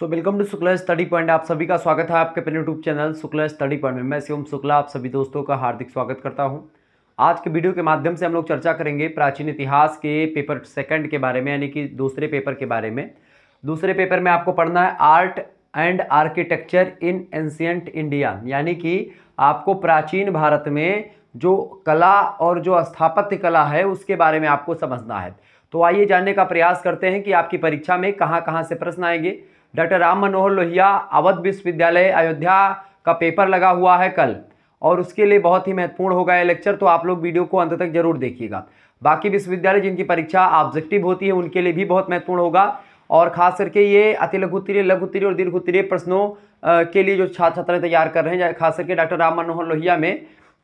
so welcome to Shukla study point आप सभी का स्वागत है आपके अपने YouTube channel Shukla study point में मैं शिवम शुक्ला आप सभी दोस्तों का हार्दिक स्वागत करता हूं आज के वीडियो के माध्यम से हम लोग चर्चा करेंगे प्राचीन इतिहास के पेपर सेकंड के बारे में यानी कि दूसरे पेपर के बारे में दूसरे पेपर में आपको पढ़ना है art and architecture in ancient India यानी कि आपको प्राचीन भारत में जो कला और जो स्थापत्य कला है उसके बारे में आपको समझना है तो आइए जानने का प्रयास करते हैं कि आपकी परीक्षा में कहाँ कहाँ से प्रश्न आएंगे डॉक्टर राम मनोहर लोहिया अवध विश्वविद्यालय अयोध्या का पेपर लगा हुआ है कल और उसके लिए बहुत ही महत्वपूर्ण होगा ये लेक्चर तो आप लोग वीडियो को अंत तक जरूर देखिएगा बाकी विश्वविद्यालय जिनकी परीक्षा ऑब्जेक्टिव होती है उनके लिए भी बहुत महत्वपूर्ण होगा और खास करके ये अति लघुत्तरीय उत्तरीय और दीर्घ उत्तरीय प्रश्नों के लिए जो छात्र छात्राएं तैयार कर रहे हैं खास करके डॉक्टर राम मनोहर लोहिया में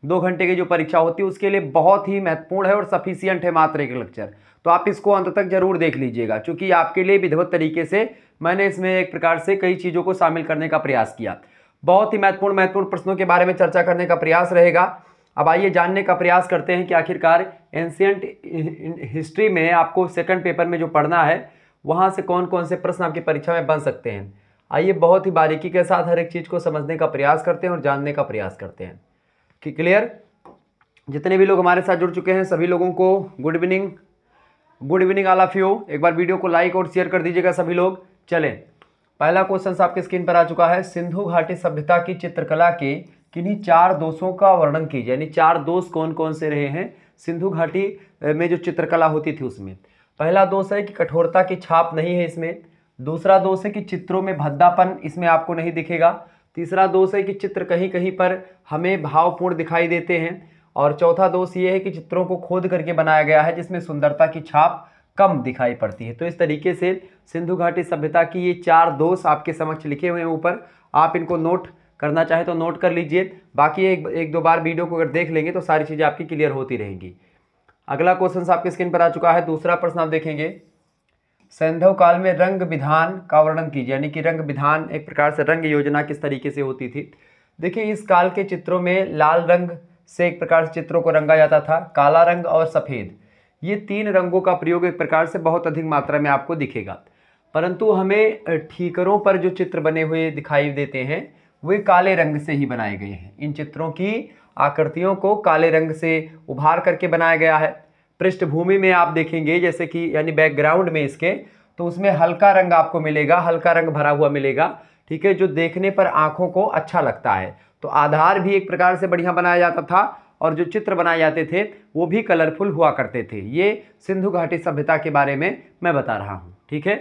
दो घंटे की जो परीक्षा होती है उसके लिए बहुत ही महत्वपूर्ण है और सफिशियंट है मात्र एक लेक्चर तो आप इसको अंत तक जरूर देख लीजिएगा क्योंकि आपके लिए विधिवत तरीके से मैंने इसमें एक प्रकार से कई चीज़ों को शामिल करने का प्रयास किया बहुत ही महत्वपूर्ण महत्वपूर्ण प्रश्नों के बारे में चर्चा करने का प्रयास रहेगा अब आइए जानने का प्रयास करते हैं कि आखिरकार एंशियंट हिस्ट्री में आपको सेकंड पेपर में जो पढ़ना है वहाँ से कौन कौन से प्रश्न आपकी परीक्षा में बन सकते हैं आइए बहुत ही बारीकी के साथ हर एक चीज़ को समझने का प्रयास करते हैं और जानने का प्रयास करते हैं कि क्लियर जितने भी लोग हमारे साथ जुड़ चुके हैं सभी लोगों को good evening good evening all of you एक बार वीडियो को लाइक और शेयर कर दीजिएगा सभी लोग चलें पहला क्वेश्चन आपके स्क्रीन पर आ चुका है सिंधु घाटी सभ्यता की चित्रकला के किन्हीं चार दोषों का वर्णन कीजिए यानी चार दोष कौन कौन से रहे हैं सिंधु घाटी में जो चित्रकला होती थी उसमें पहला दोष है कि कठोरता की छाप नहीं है इसमें दूसरा दोष है कि चित्रों में भद्दापन इसमें आपको नहीं दिखेगा तीसरा दोष है कि चित्र कहीं कहीं पर हमें भावपूर्ण दिखाई देते हैं और चौथा दोष ये है कि चित्रों को खोद करके बनाया गया है जिसमें सुंदरता की छाप कम दिखाई पड़ती है तो इस तरीके से सिंधु घाटी सभ्यता की ये चार दोष आपके समक्ष लिखे हुए हैं ऊपर आप इनको नोट करना चाहे तो नोट कर लीजिए बाकी एक एक दो बार वीडियो को अगर देख लेंगे तो सारी चीज़ें आपकी क्लियर होती रहेंगी अगला क्वेश्चन आपके स्क्रीन पर आ चुका है दूसरा प्रश्न आप देखेंगे सैंधव काल में रंग विधान का वर्णन कीजिए यानी कि रंग विधान एक प्रकार से रंग योजना किस तरीके से होती थी देखिए इस काल के चित्रों में लाल रंग से एक प्रकार से चित्रों को रंगा जाता था काला रंग और सफ़ेद ये तीन रंगों का प्रयोग एक प्रकार से बहुत अधिक मात्रा में आपको दिखेगा परंतु हमें ठीकरों पर जो चित्र बने हुए दिखाई देते हैं वे काले रंग से ही बनाए गए हैं इन चित्रों की आकृतियों को काले रंग से उभार करके बनाया गया है पृष्ठभूमि में आप देखेंगे जैसे कि यानी बैकग्राउंड में इसके तो उसमें हल्का रंग आपको मिलेगा हल्का रंग भरा हुआ मिलेगा ठीक है जो देखने पर आँखों को अच्छा लगता है तो आधार भी एक प्रकार से बढ़िया बनाया जाता था और जो चित्र बनाए जाते थे वो भी कलरफुल हुआ करते थे ये सिंधु घाटी सभ्यता के बारे में मैं बता रहा हूँ ठीक है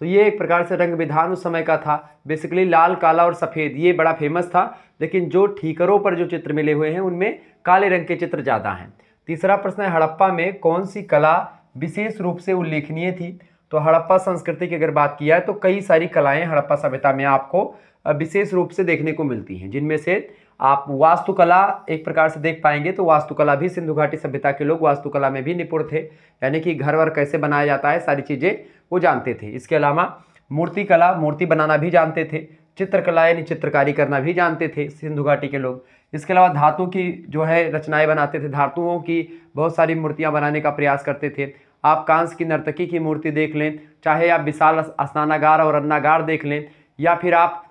तो ये एक प्रकार से रंग विधान उस समय का था बेसिकली लाल काला और सफ़ेद ये बड़ा फेमस था लेकिन जो ठीकरों पर जो चित्र मिले हुए हैं उनमें काले रंग के चित्र ज़्यादा हैं तीसरा प्रश्न है हड़प्पा में कौन सी कला विशेष रूप से उल्लेखनीय थी तो हड़प्पा संस्कृति की अगर बात किया है तो कई सारी कलाएं हड़प्पा सभ्यता में आपको विशेष रूप से देखने को मिलती हैं जिनमें से आप वास्तुकला एक प्रकार से देख पाएंगे तो वास्तुकला भी सिंधु घाटी सभ्यता के लोग वास्तुकला में भी निपुण थे यानी कि घर वर कैसे बनाया जाता है सारी चीज़ें वो जानते थे इसके अलावा मूर्ति कला मूर्ति बनाना भी जानते थे चित्रकला यानी चित्रकारी करना भी जानते थे सिंधु घाटी के लोग इसके अलावा धातु की जो है रचनाएं बनाते थे धातुओं की बहुत सारी मूर्तियां बनाने का प्रयास करते थे आप कांस की नर्तकी की मूर्ति देख लें चाहे आप विशाल स्नानागार और अन्नागार देख लें या फिर आप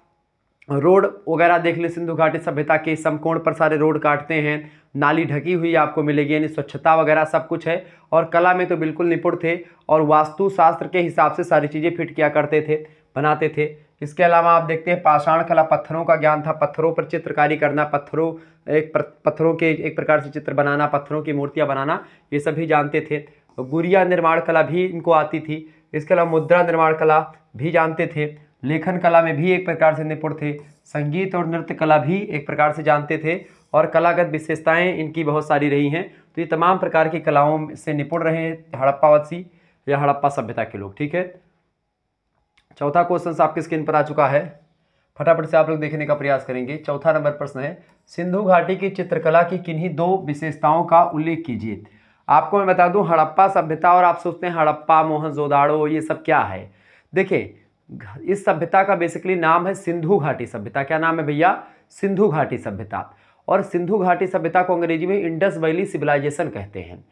रोड वगैरह देख लें सिंधु घाटी सभ्यता के समकोण पर सारे रोड काटते हैं नाली ढकी हुई आपको मिलेगी यानी स्वच्छता वगैरह सब कुछ है और कला में तो बिल्कुल निपुण थे और वास्तुशास्त्र के हिसाब से सारी चीज़ें फिट किया करते थे बनाते थे इसके अलावा आप देखते हैं पाषाण कला पत्थरों का ज्ञान था पत्थरों पर चित्रकारी करना पत्थरों एक पत्थरों के एक प्रकार से चित्र बनाना पत्थरों की मूर्तियाँ बनाना ये सभी जानते थे गुड़िया निर्माण कला भी इनको आती थी इसके अलावा मुद्रा निर्माण कला भी जानते थे लेखन कला में भी एक प्रकार से निपुण थे संगीत और नृत्य कला भी एक प्रकार से जानते थे और कलागत विशेषताएं इनकी बहुत सारी रही हैं तो ये तमाम प्रकार की कलाओं से निपुण रहे हड़प्पावासी या हड़प्पा सभ्यता के लोग ठीक है चौथा क्वेश्चन आपके स्क्रीन पर आ चुका है फटाफट से आप लोग देखने का प्रयास करेंगे चौथा नंबर प्रश्न है सिंधु घाटी की चित्रकला की किन्हीं दो विशेषताओं का उल्लेख कीजिए आपको मैं बता दूं हड़प्पा सभ्यता और आप सोचते हैं हड़प्पा जोदाड़ो ये सब क्या है देखिए इस सभ्यता का बेसिकली नाम है सिंधु घाटी सभ्यता क्या नाम है भैया सिंधु घाटी सभ्यता और सिंधु घाटी सभ्यता को अंग्रेजी में इंडस वैली सिविलाइजेशन कहते हैं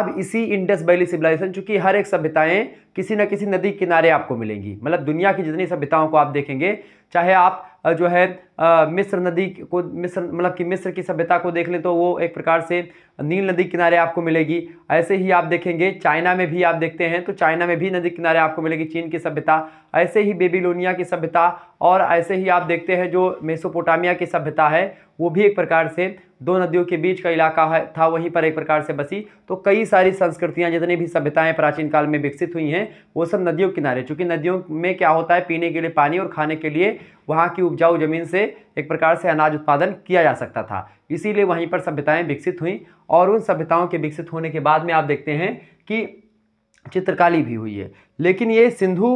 अब इसी इंडस वैली सिविलाइजेशन चूंकि हर एक सभ्यताएं किसी न किसी नदी किनारे आपको मिलेंगी मतलब दुनिया की जितनी सभ्यताओं को आप देखेंगे चाहे आप जो है मिस्र नदी को मिस्र मतलब कि मिस्र की सभ्यता को देख लें तो वो एक प्रकार से नील नदी किनारे आपको मिलेगी ऐसे ही आप देखेंगे चाइना में भी आप देखते हैं तो चाइना में भी नदी किनारे आपको मिलेगी चीन की सभ्यता ऐसे ही बेबीलोनिया की सभ्यता और ऐसे ही आप देखते हैं जो मेसोपोटामिया की सभ्यता है वो भी एक प्रकार से दो नदियों के बीच का इलाका है था वहीं पर एक प्रकार से बसी तो कई सारी संस्कृतियां जितनी भी सभ्यताएं प्राचीन काल में विकसित हुई हैं वो सब नदियों किनारे चूँकि नदियों में क्या होता है पीने के लिए पानी और खाने के लिए वहाँ की उपजाऊ ज़मीन से एक प्रकार से अनाज उत्पादन किया जा सकता था इसीलिए वहीं पर सभ्यताएं विकसित हुई और उन सभ्यताओं के विकसित होने के बाद में आप देखते हैं कि चित्रकाली भी हुई है लेकिन ये सिंधु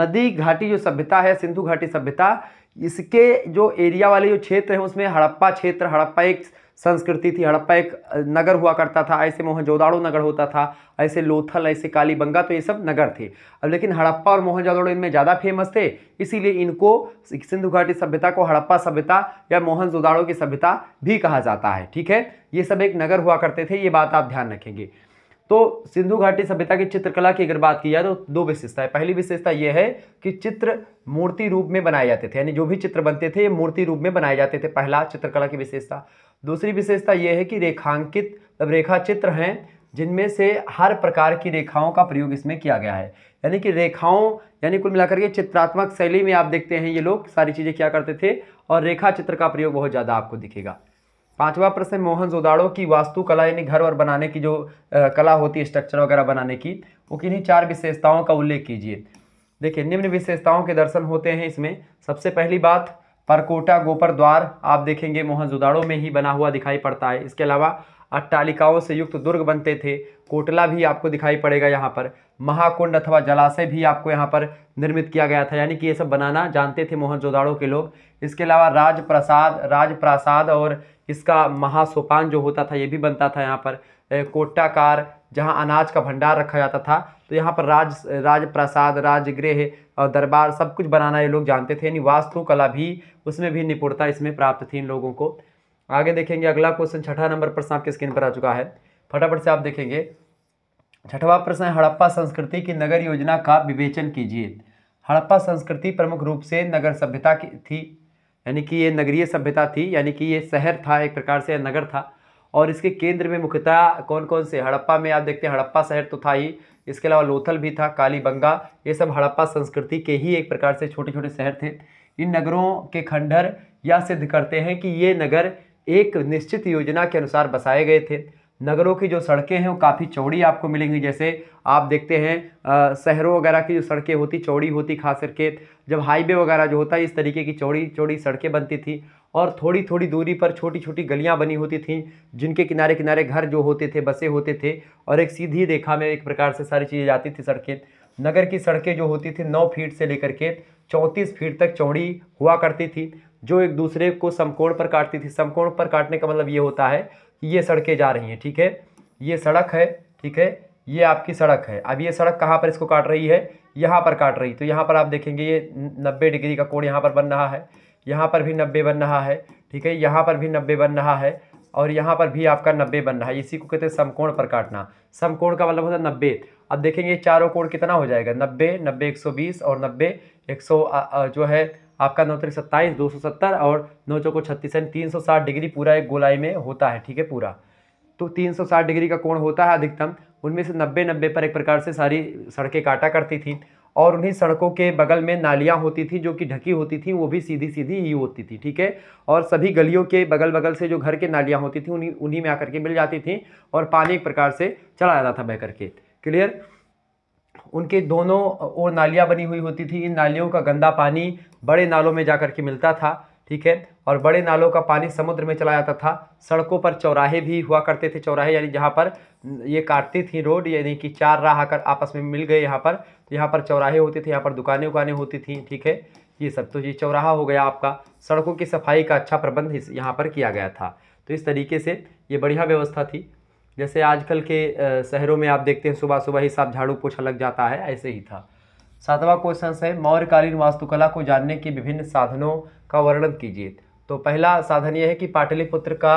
नदी घाटी जो सभ्यता है सिंधु घाटी सभ्यता इसके जो एरिया वाले जो क्षेत्र हैं उसमें हड़प्पा क्षेत्र हड़प्पा एक संस्कृति थी हड़प्पा एक नगर हुआ करता था ऐसे मोहनजोदाड़ो नगर होता था ऐसे लोथल ऐसे कालीबंगा तो ये सब नगर थे अब लेकिन हड़प्पा और मोहनजोदाड़ो इनमें ज़्यादा फेमस थे इसीलिए इनको सिंधु घाटी सभ्यता को हड़प्पा सभ्यता या मोहनजोदाड़ो की सभ्यता भी कहा जाता है ठीक है ये सब एक नगर हुआ करते थे ये बात आप ध्यान रखेंगे तो सिंधु घाटी सभ्यता की चित्रकला की अगर बात की जाए तो दो विशेषता है पहली विशेषता यह है कि चित्र मूर्ति रूप में बनाए जाते थे यानी जो भी चित्र बनते थे ये मूर्ति रूप में बनाए जाते थे पहला चित्रकला की विशेषता दूसरी विशेषता यह है कि रेखांकित मतलब रेखा चित्र हैं जिनमें से हर प्रकार की रेखाओं का प्रयोग इसमें किया गया है यानी कि रेखाओं यानी कुल मिलाकर के चित्रात्मक शैली में आप देखते हैं ये लोग सारी चीज़ें क्या करते थे और रेखा चित्र का प्रयोग बहुत ज़्यादा आपको दिखेगा पांचवा प्रश्न मोहन जोदाड़ो की वास्तुकला यानी घर और बनाने की जो कला होती है स्ट्रक्चर वगैरह बनाने की वो किन्हीं चार विशेषताओं का उल्लेख कीजिए देखिए निम्न विशेषताओं के दर्शन होते हैं इसमें सबसे पहली बात परकोटा गोपर द्वार आप देखेंगे मोहनजोदाड़ो में ही बना हुआ दिखाई पड़ता है इसके अलावा अट्टालिकाओं से युक्त दुर्ग बनते थे कोटला भी आपको दिखाई पड़ेगा यहाँ पर महाकुंड अथवा जलाशय भी आपको यहाँ पर निर्मित किया गया था यानी कि ये सब बनाना जानते थे मोहनजोदाड़ो के लोग इसके अलावा राजप्रसाद राजप्रसाद और इसका महासोपान जो होता था ये भी बनता था यहाँ पर कोटाकार जहाँ अनाज का भंडार रखा जाता था तो यहाँ पर राज राजप्रसाद राजगृह और दरबार सब कुछ बनाना ये लोग जानते थे यानी वास्तुकला भी उसमें भी निपुणता इसमें प्राप्त थी इन लोगों को आगे देखेंगे अगला क्वेश्चन छठा नंबर प्रश्न आपके स्क्रीन पर आ चुका है फटाफट से आप देखेंगे छठवा प्रश्न है हड़प्पा संस्कृति की नगर योजना का विवेचन कीजिए हड़प्पा संस्कृति प्रमुख रूप से नगर सभ्यता की थी यानी कि ये नगरीय सभ्यता थी यानी कि ये शहर था एक प्रकार से नगर था और इसके केंद्र में मुख्यतः कौन कौन से हड़प्पा में आप देखते हैं हड़प्पा शहर तो था ही इसके अलावा लोथल भी था कालीबंगा ये सब हड़प्पा संस्कृति के ही एक प्रकार से छोटे छोटे शहर थे इन नगरों के खंडहर यह सिद्ध करते हैं कि ये नगर एक निश्चित योजना के अनुसार बसाए गए थे नगरों की जो सड़कें हैं वो काफ़ी चौड़ी आपको मिलेंगी जैसे आप देखते हैं शहरों वगैरह की जो सड़कें होती चौड़ी होती खास करके जब हाईवे वगैरह जो होता है इस तरीके की चौड़ी चौड़ी सड़कें बनती थी और थोड़ी थोड़ी दूरी पर छोटी छोटी गलियां बनी होती थी जिनके किनारे किनारे घर जो होते थे बसे होते थे और एक सीधी रेखा में एक प्रकार से सारी चीज़ें जाती थी सड़कें नगर की सड़कें जो होती थी नौ फीट से लेकर के चौंतीस फीट तक चौड़ी हुआ करती थी जो एक दूसरे को समकोण पर काटती थी समकोण पर काटने का मतलब ये होता है ये सड़कें जा रही हैं ठीक है ये सड़क है ठीक है ये आपकी सड़क है अब ये सड़क कहाँ पर इसको काट रही है यहाँ पर काट रही तो यहाँ पर आप देखेंगे ये नब्बे डिग्री का कोण यहाँ पर बन रहा है यहाँ पर भी नब्बे बन रहा है ठीक है यहाँ पर भी नब्बे बन रहा है और यहाँ पर भी आपका नब्बे बन रहा है इसी को कहते हैं समकोण पर काटना समकोण का मतलब होता है नब्बे अब देखेंगे चारों कोण कितना हो जाएगा नब्बे नब्बे एक सौ बीस और नब्बे एक सौ जो है आपका नौ तरीक सत्ताईस दो सौ सत्तर और नौ चौको छत्तीस यानी तीन सौ साठ डिग्री पूरा एक गोलाई में होता है ठीक है पूरा तो तीन सौ साठ डिग्री का कोण होता है अधिकतम उनमें से नब्बे नब्बे पर एक प्रकार से सारी सड़कें काटा करती थी और उन्हीं सड़कों के बगल में नालियाँ होती थी जो कि ढकी होती थी वो भी सीधी सीधी ही होती थी ठीक है और सभी गलियों के बगल बगल से जो घर के नालियाँ होती थी उन्हीं उन्हीं में आकर के मिल जाती थी और पानी एक प्रकार से चला जाता था बह करके क्लियर उनके दोनों ओर नालियाँ बनी हुई होती थी इन नालियों का गंदा पानी बड़े नालों में जा के मिलता था ठीक है और बड़े नालों का पानी समुद्र में चला जाता था सड़कों पर चौराहे भी हुआ करते थे चौराहे यानी जहाँ पर ये काटती थी रोड यानी कि चार राह आकर आपस में मिल गए यहाँ पर तो यहाँ पर चौराहे होते थे यहाँ पर दुकानें उकानें होती थी ठीक है ये सब तो ये चौराहा हो गया आपका सड़कों की सफाई का अच्छा प्रबंध इस यहाँ पर किया गया था तो इस तरीके से ये बढ़िया व्यवस्था थी जैसे आजकल के शहरों में आप देखते हैं सुबह सुबह ही साफ झाड़ू पोछा लग जाता है ऐसे ही था सातवां क्वेश्चन है मौर्यकालीन वास्तुकला को जानने के विभिन्न साधनों का वर्णन कीजिए तो पहला साधन यह है कि पाटलिपुत्र का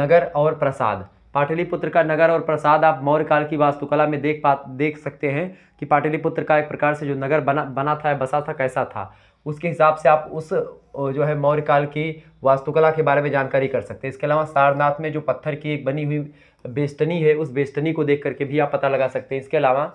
नगर और प्रसाद पाटलिपुत्र का नगर और प्रसाद आप मौर्य काल की वास्तुकला में देख पा देख सकते हैं कि पाटलिपुत्र का एक प्रकार से जो नगर बना बना था बसा था कैसा था उसके हिसाब से आप उस जो है मौर्य काल की वास्तुकला के बारे में जानकारी कर सकते हैं इसके अलावा सारनाथ में जो पत्थर की एक बनी हुई बेस्टनी है उस बेस्टनी को देख करके भी आप पता लगा सकते हैं इसके अलावा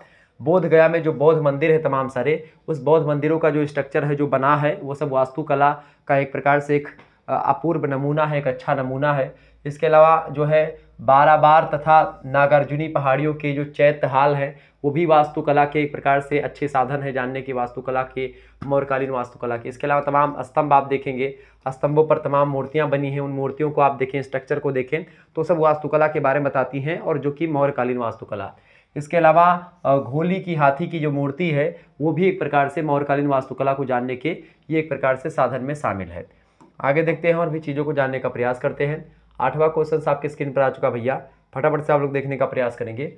बोध गया में जो बौद्ध मंदिर है तमाम सारे उस बौद्ध मंदिरों का जो स्ट्रक्चर है जो बना है वो सब वास्तुकला का एक प्रकार से एक अपूर्व नमूना है एक अच्छा नमूना है इसके अलावा जो है बाराबार तथा नागार्जुनी पहाड़ियों के जो चैत्यहाल हैं वो भी वास्तुकला के एक प्रकार से अच्छे साधन है जानने के वास्तुकला के मौर्यकालीन वास्तुकला के इसके अलावा तमाम स्तंभ आप देखेंगे स्तंभों पर तमाम मूर्तियाँ बनी हैं उन मूर्तियों को आप देखें स्ट्रक्चर को देखें तो सब वास्तुकला के बारे में बताती हैं और जो कि मौर्यकालीन वास्तुकला इसके अलावा घोली की हाथी की जो मूर्ति है वो भी एक प्रकार से मौर्यकालीन वास्तुकला को जानने के ये एक प्रकार से साधन में शामिल है आगे देखते हैं और भी चीज़ों को जानने का प्रयास करते हैं आठवां क्वेश्चन आपके स्क्रीन पर आ चुका भैया फटाफट से आप लोग देखने का प्रयास करेंगे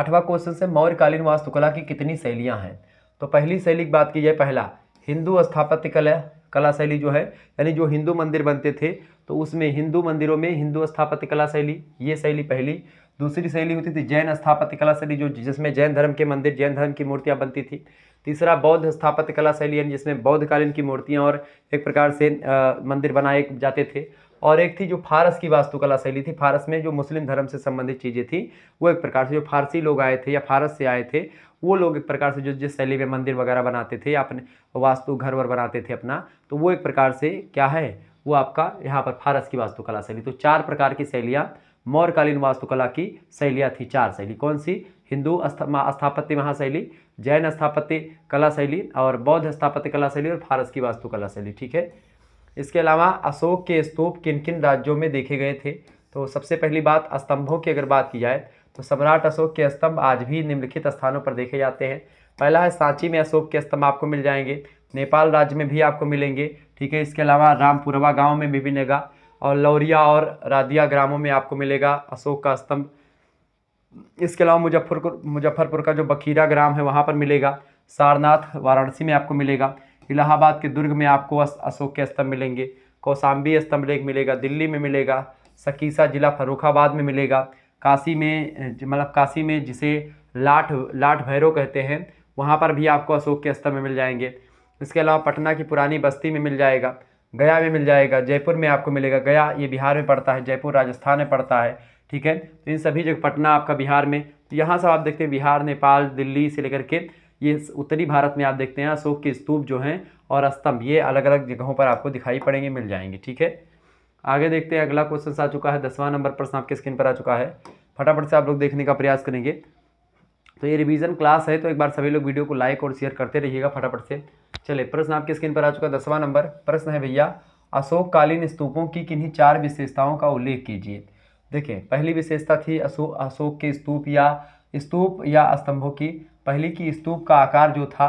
आठवां क्वेश्चन से मौर्यकालीन वास्तुकला की कितनी शैलियाँ हैं तो पहली शैली की बात की जाए पहला हिंदू स्थापत्य कला कला शैली जो है यानी जो हिंदू मंदिर बनते थे तो उसमें हिंदू मंदिरों में हिंदू स्थापत्य कला शैली ये शैली पहली दूसरी शैली होती थी जैन स्थापत्य कला शैली जो जिसमें जैन धर्म के मंदिर जैन धर्म की मूर्तियाँ बनती थी तीसरा बौद्ध स्थापत्य कला शैली यानी जिसमें बौद्धकालीन की मूर्तियाँ और एक प्रकार से आ, मंदिर बनाए जाते थे और एक थी जो फारस की वास्तुकला शैली थी फारस में जो मुस्लिम धर्म से संबंधित चीज़ें थी वो एक प्रकार से जो फारसी लोग आए थे या फारस से आए थे वो लोग एक प्रकार से जो जिस शैली में मंदिर वगैरह बनाते थे या अपने वास्तु घर वर बनाते थे अपना तो वो एक प्रकार से क्या है वो आपका यहाँ पर फारस की वास्तुकला शैली तो चार प्रकार की शैलियाँ मौर्यकालीन वास्तुकला की शैलियाँ थी चार शैली कौन सी हिंदू स्थापत्य महाशैली जैन स्थापत्य कला शैली और बौद्ध स्थापत्य कला शैली और फारस की वास्तुकला शैली ठीक है इसके अलावा अशोक के स्तूप किन किन राज्यों में देखे गए थे तो सबसे पहली बात स्तंभों की अगर बात की जाए तो सम्राट अशोक के स्तंभ आज भी निम्नलिखित स्थानों पर देखे जाते हैं पहला है सांची में अशोक के स्तंभ आपको मिल जाएंगे नेपाल राज्य में भी आपको मिलेंगे ठीक है इसके अलावा रामपुरवा गाँव में भी मिलेगा और लौरिया और रादिया ग्रामों में आपको मिलेगा अशोक का स्तंभ इसके अलावा मुजफ्फरपुर मुजफ्फरपुर का जो बखीरा ग्राम है वहाँ पर मिलेगा सारनाथ वाराणसी में आपको मिलेगा इलाहाबाद के दुर्ग में आपको अशोक के स्तंभ मिलेंगे कौसाम्बी स्तंभ लेख मिलेगा दिल्ली में मिलेगा सकीसा जिला फरुखाबाद में मिलेगा काशी में मतलब काशी में जिसे लाठ लाठ भैरव कहते हैं वहाँ पर भी आपको अशोक के स्तंभ मिल जाएंगे इसके अलावा पटना की पुरानी बस्ती में मिल जाएगा गया में मिल जाएगा जयपुर में आपको मिलेगा गया ये बिहार में पड़ता है जयपुर राजस्थान में पड़ता है ठीक है तो इन सभी जगह पटना आपका बिहार में तो यहाँ सब आप देखते हैं बिहार नेपाल दिल्ली से लेकर के ये उत्तरी भारत में आप देखते हैं अशोक के स्तूप जो हैं और स्तंभ ये अलग अलग जगहों पर आपको दिखाई पड़ेंगे मिल जाएंगे ठीक है आगे देखते हैं अगला क्वेश्चन आ चुका है दसवां नंबर प्रश्न आपके स्क्रीन पर आ चुका है फटाफट से आप लोग देखने का प्रयास करेंगे तो ये रिवीजन क्लास है तो एक बार सभी लोग वीडियो को लाइक और शेयर करते रहिएगा फटाफट से चले प्रश्न आपके स्क्रीन पर आ चुका है दसवां नंबर प्रश्न है भैया अशोककालीन स्तूपों की किन्हीं चार विशेषताओं का उल्लेख कीजिए देखिए पहली विशेषता थी अशोक अशोक के स्तूप या स्तूप या स्तंभों की पहले की स्तूप का आकार जो था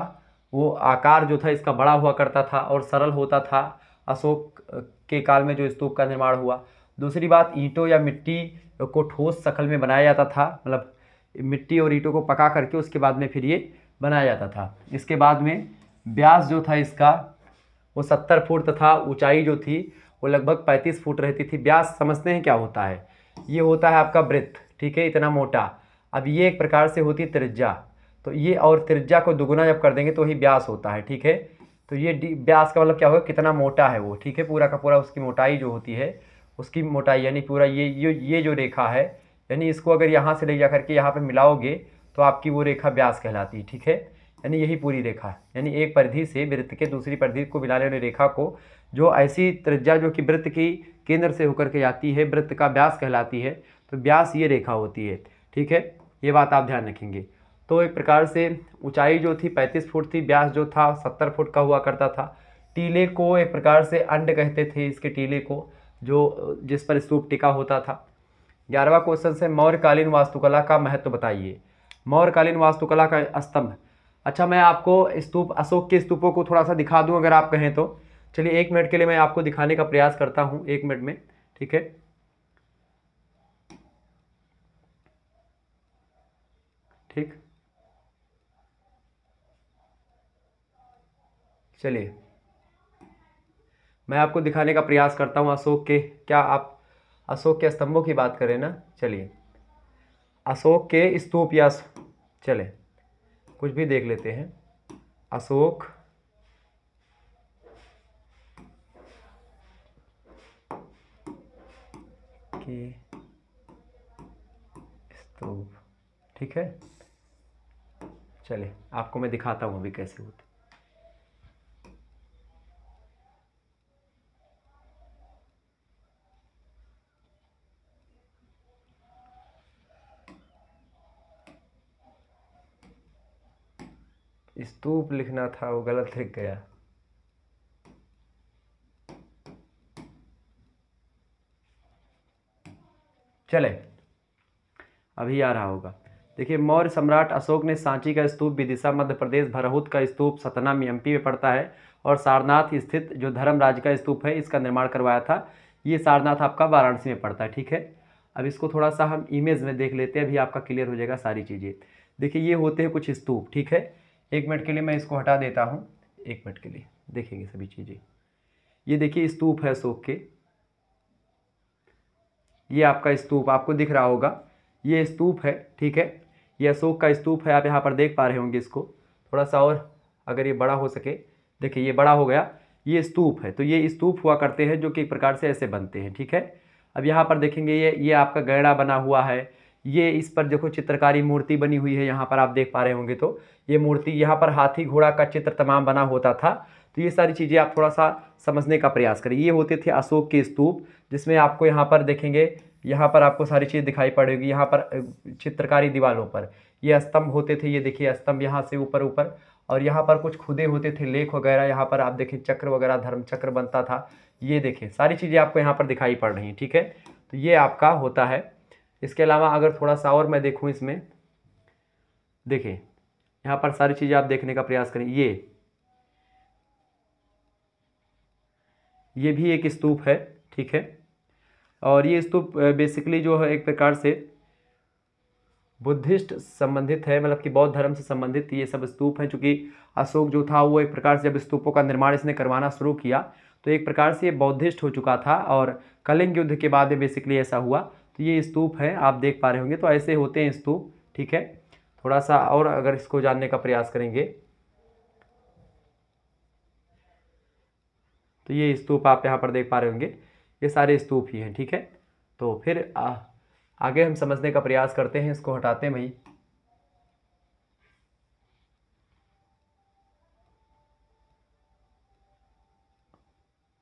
वो आकार जो था इसका बड़ा हुआ करता था और सरल होता था अशोक के काल में जो स्तूप का निर्माण हुआ दूसरी बात ईंटों या मिट्टी को ठोस शक्ल में बनाया जाता था मतलब मिट्टी और ईंटों को पका करके उसके बाद में फिर ये बनाया जाता था इसके बाद में ब्यास जो था इसका वो सत्तर फुट तथा ऊंचाई जो थी वो लगभग पैंतीस फुट रहती थी ब्यास समझते हैं क्या होता है ये होता है आपका वृत्त ठीक है इतना मोटा अब ये एक प्रकार से होती त्रिज्या तो ये और त्रिज्या को दुगुना जब कर देंगे तो वही ब्यास होता है ठीक है तो ये ब्यास का मतलब क्या होगा कितना मोटा है वो ठीक है पूरा का पूरा उसकी मोटाई जो होती है उसकी मोटाई यानी पूरा ये ये ये जो रेखा है यानी इसको अगर यहाँ से ले जा करके यहाँ पर मिलाओगे तो आपकी वो रेखा ब्यास कहलाती है ठीक है यानी यही पूरी रेखा है यानी एक परिधि से वृत्त के दूसरी परिधि को मिलाने वाली रेखा को जो ऐसी त्रिज्या जो कि वृत्त की केंद्र से होकर के जाती है वृत्त का ब्यास कहलाती है तो ब्यास ये रेखा होती है ठीक है ये बात आप ध्यान रखेंगे तो एक प्रकार से ऊंचाई जो थी पैंतीस फुट थी ब्यास जो था सत्तर फुट का हुआ करता था टीले को एक प्रकार से अंड कहते थे इसके टीले को जो जिस पर स्तूप टिका होता था ग्यारहवा क्वेश्चन से मौर्यकालीन वास्तुकला का महत्व बताइए मौर्यकालीन वास्तुकला का स्तंभ अच्छा मैं आपको स्तूप अशोक के स्तूपों को थोड़ा सा दिखा दूँ अगर आप कहें तो चलिए एक मिनट के लिए मैं आपको दिखाने का प्रयास करता हूँ एक मिनट में ठीक है चलिए मैं आपको दिखाने का प्रयास करता हूँ अशोक के क्या आप अशोक के स्तंभों की बात करें ना चलिए अशोक के स्तूप या चले कुछ भी देख लेते हैं अशोक के स्तूप ठीक है चले आपको मैं दिखाता हूँ अभी कैसे होते स्तूप लिखना था वो गलत लिख गया चले अभी आ रहा होगा देखिए मौर्य सम्राट अशोक ने सांची का स्तूप विदिशा मध्य प्रदेश भरहूत का स्तूप सतना में एमपी में पड़ता है और सारनाथ स्थित जो धर्मराज का स्तूप है इसका निर्माण करवाया था ये सारनाथ आपका वाराणसी में पड़ता है ठीक है अब इसको थोड़ा सा हम इमेज में देख लेते हैं अभी आपका क्लियर हो जाएगा सारी चीज़ें देखिए ये होते हैं कुछ स्तूप ठीक है एक मिनट के लिए मैं इसको हटा देता हूँ एक मिनट के लिए देखेंगे सभी चीज़ें ये देखिए स्तूप है अशोक के ये आपका स्तूप आपको दिख रहा होगा ये स्तूप है ठीक है ये अशोक का स्तूप है आप यहाँ पर देख पा रहे होंगे इसको थोड़ा सा और अगर ये बड़ा हो सके देखिए ये बड़ा हो गया ये स्तूप है तो ये स्तूप हुआ करते हैं जो कि एक प्रकार से ऐसे बनते हैं ठीक है अब यहाँ पर देखेंगे ये ये आपका गैड़ा बना हुआ है ये इस पर देखो चित्रकारी मूर्ति बनी हुई है यहाँ पर आप देख पा रहे होंगे तो ये मूर्ति यहाँ पर हाथी घोड़ा का चित्र तमाम बना होता था तो ये सारी चीज़ें आप थोड़ा सा समझने का प्रयास करें ये होते थे अशोक के स्तूप जिसमें आपको यहाँ पर देखेंगे यहाँ पर आपको सारी चीज़ दिखाई पड़ेगी यहाँ पर चित्रकारी दीवारों पर ये स्तंभ होते थे ये देखिए स्तंभ यहाँ से ऊपर ऊपर और यहाँ पर कुछ खुदे होते थे लेख वगैरह यहाँ पर आप देखें चक्र वगैरह धर्म चक्र बनता था ये देखें सारी चीज़ें आपको यहाँ पर दिखाई पड़ रही हैं ठीक है तो ये आपका होता है इसके अलावा अगर थोड़ा सा और मैं देखूँ इसमें देखें यहाँ पर सारी चीज़ें आप देखने का प्रयास करें ये ये भी एक स्तूप है ठीक है और ये स्तूप बेसिकली जो है एक प्रकार से बुद्धिस्ट संबंधित है मतलब कि बौद्ध धर्म से संबंधित ये सब स्तूप हैं चूँकि अशोक जो था वो एक प्रकार से जब स्तूपों का निर्माण इसने करवाना शुरू किया तो एक प्रकार से ये बौद्धिस्ट हो चुका था और कलिंग युद्ध के बाद बेसिकली ऐसा हुआ तो ये स्तूप है आप देख पा रहे होंगे तो ऐसे होते हैं स्तूप ठीक है थोड़ा सा और अगर इसको जानने का प्रयास करेंगे तो ये स्तूप आप यहाँ पर देख पा रहे होंगे ये सारे स्तूप ही हैं ठीक है तो फिर आ, आगे हम समझने का प्रयास करते हैं इसको हटाते हैं भाई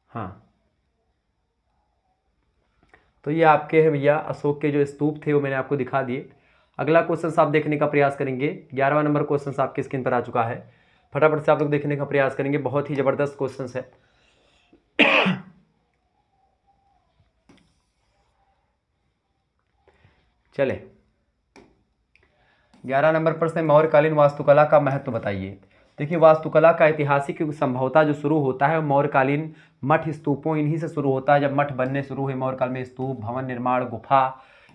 हाँ तो ये आपके हैं भैया अशोक के जो स्तूप थे वो मैंने आपको दिखा दिए अगला क्वेश्चन आप देखने का प्रयास करेंगे ग्यारहवा नंबर क्वेश्चन आपकी स्क्रीन पर आ चुका है फटाफट से आप लोग देखने का प्रयास करेंगे बहुत ही ज़बरदस्त क्वेश्चन है चले ग्यारह नंबर प्रश्न मौर्यकालीन वास्तुकला का महत्व बताइए देखिए वास्तुकला का ऐतिहासिक संभवता जो शुरू होता है मौर्यकालीन मठ स्तूपों इन्हीं से शुरू होता है जब मठ बनने शुरू हुए मौर्यकाल में स्तूप भवन निर्माण गुफा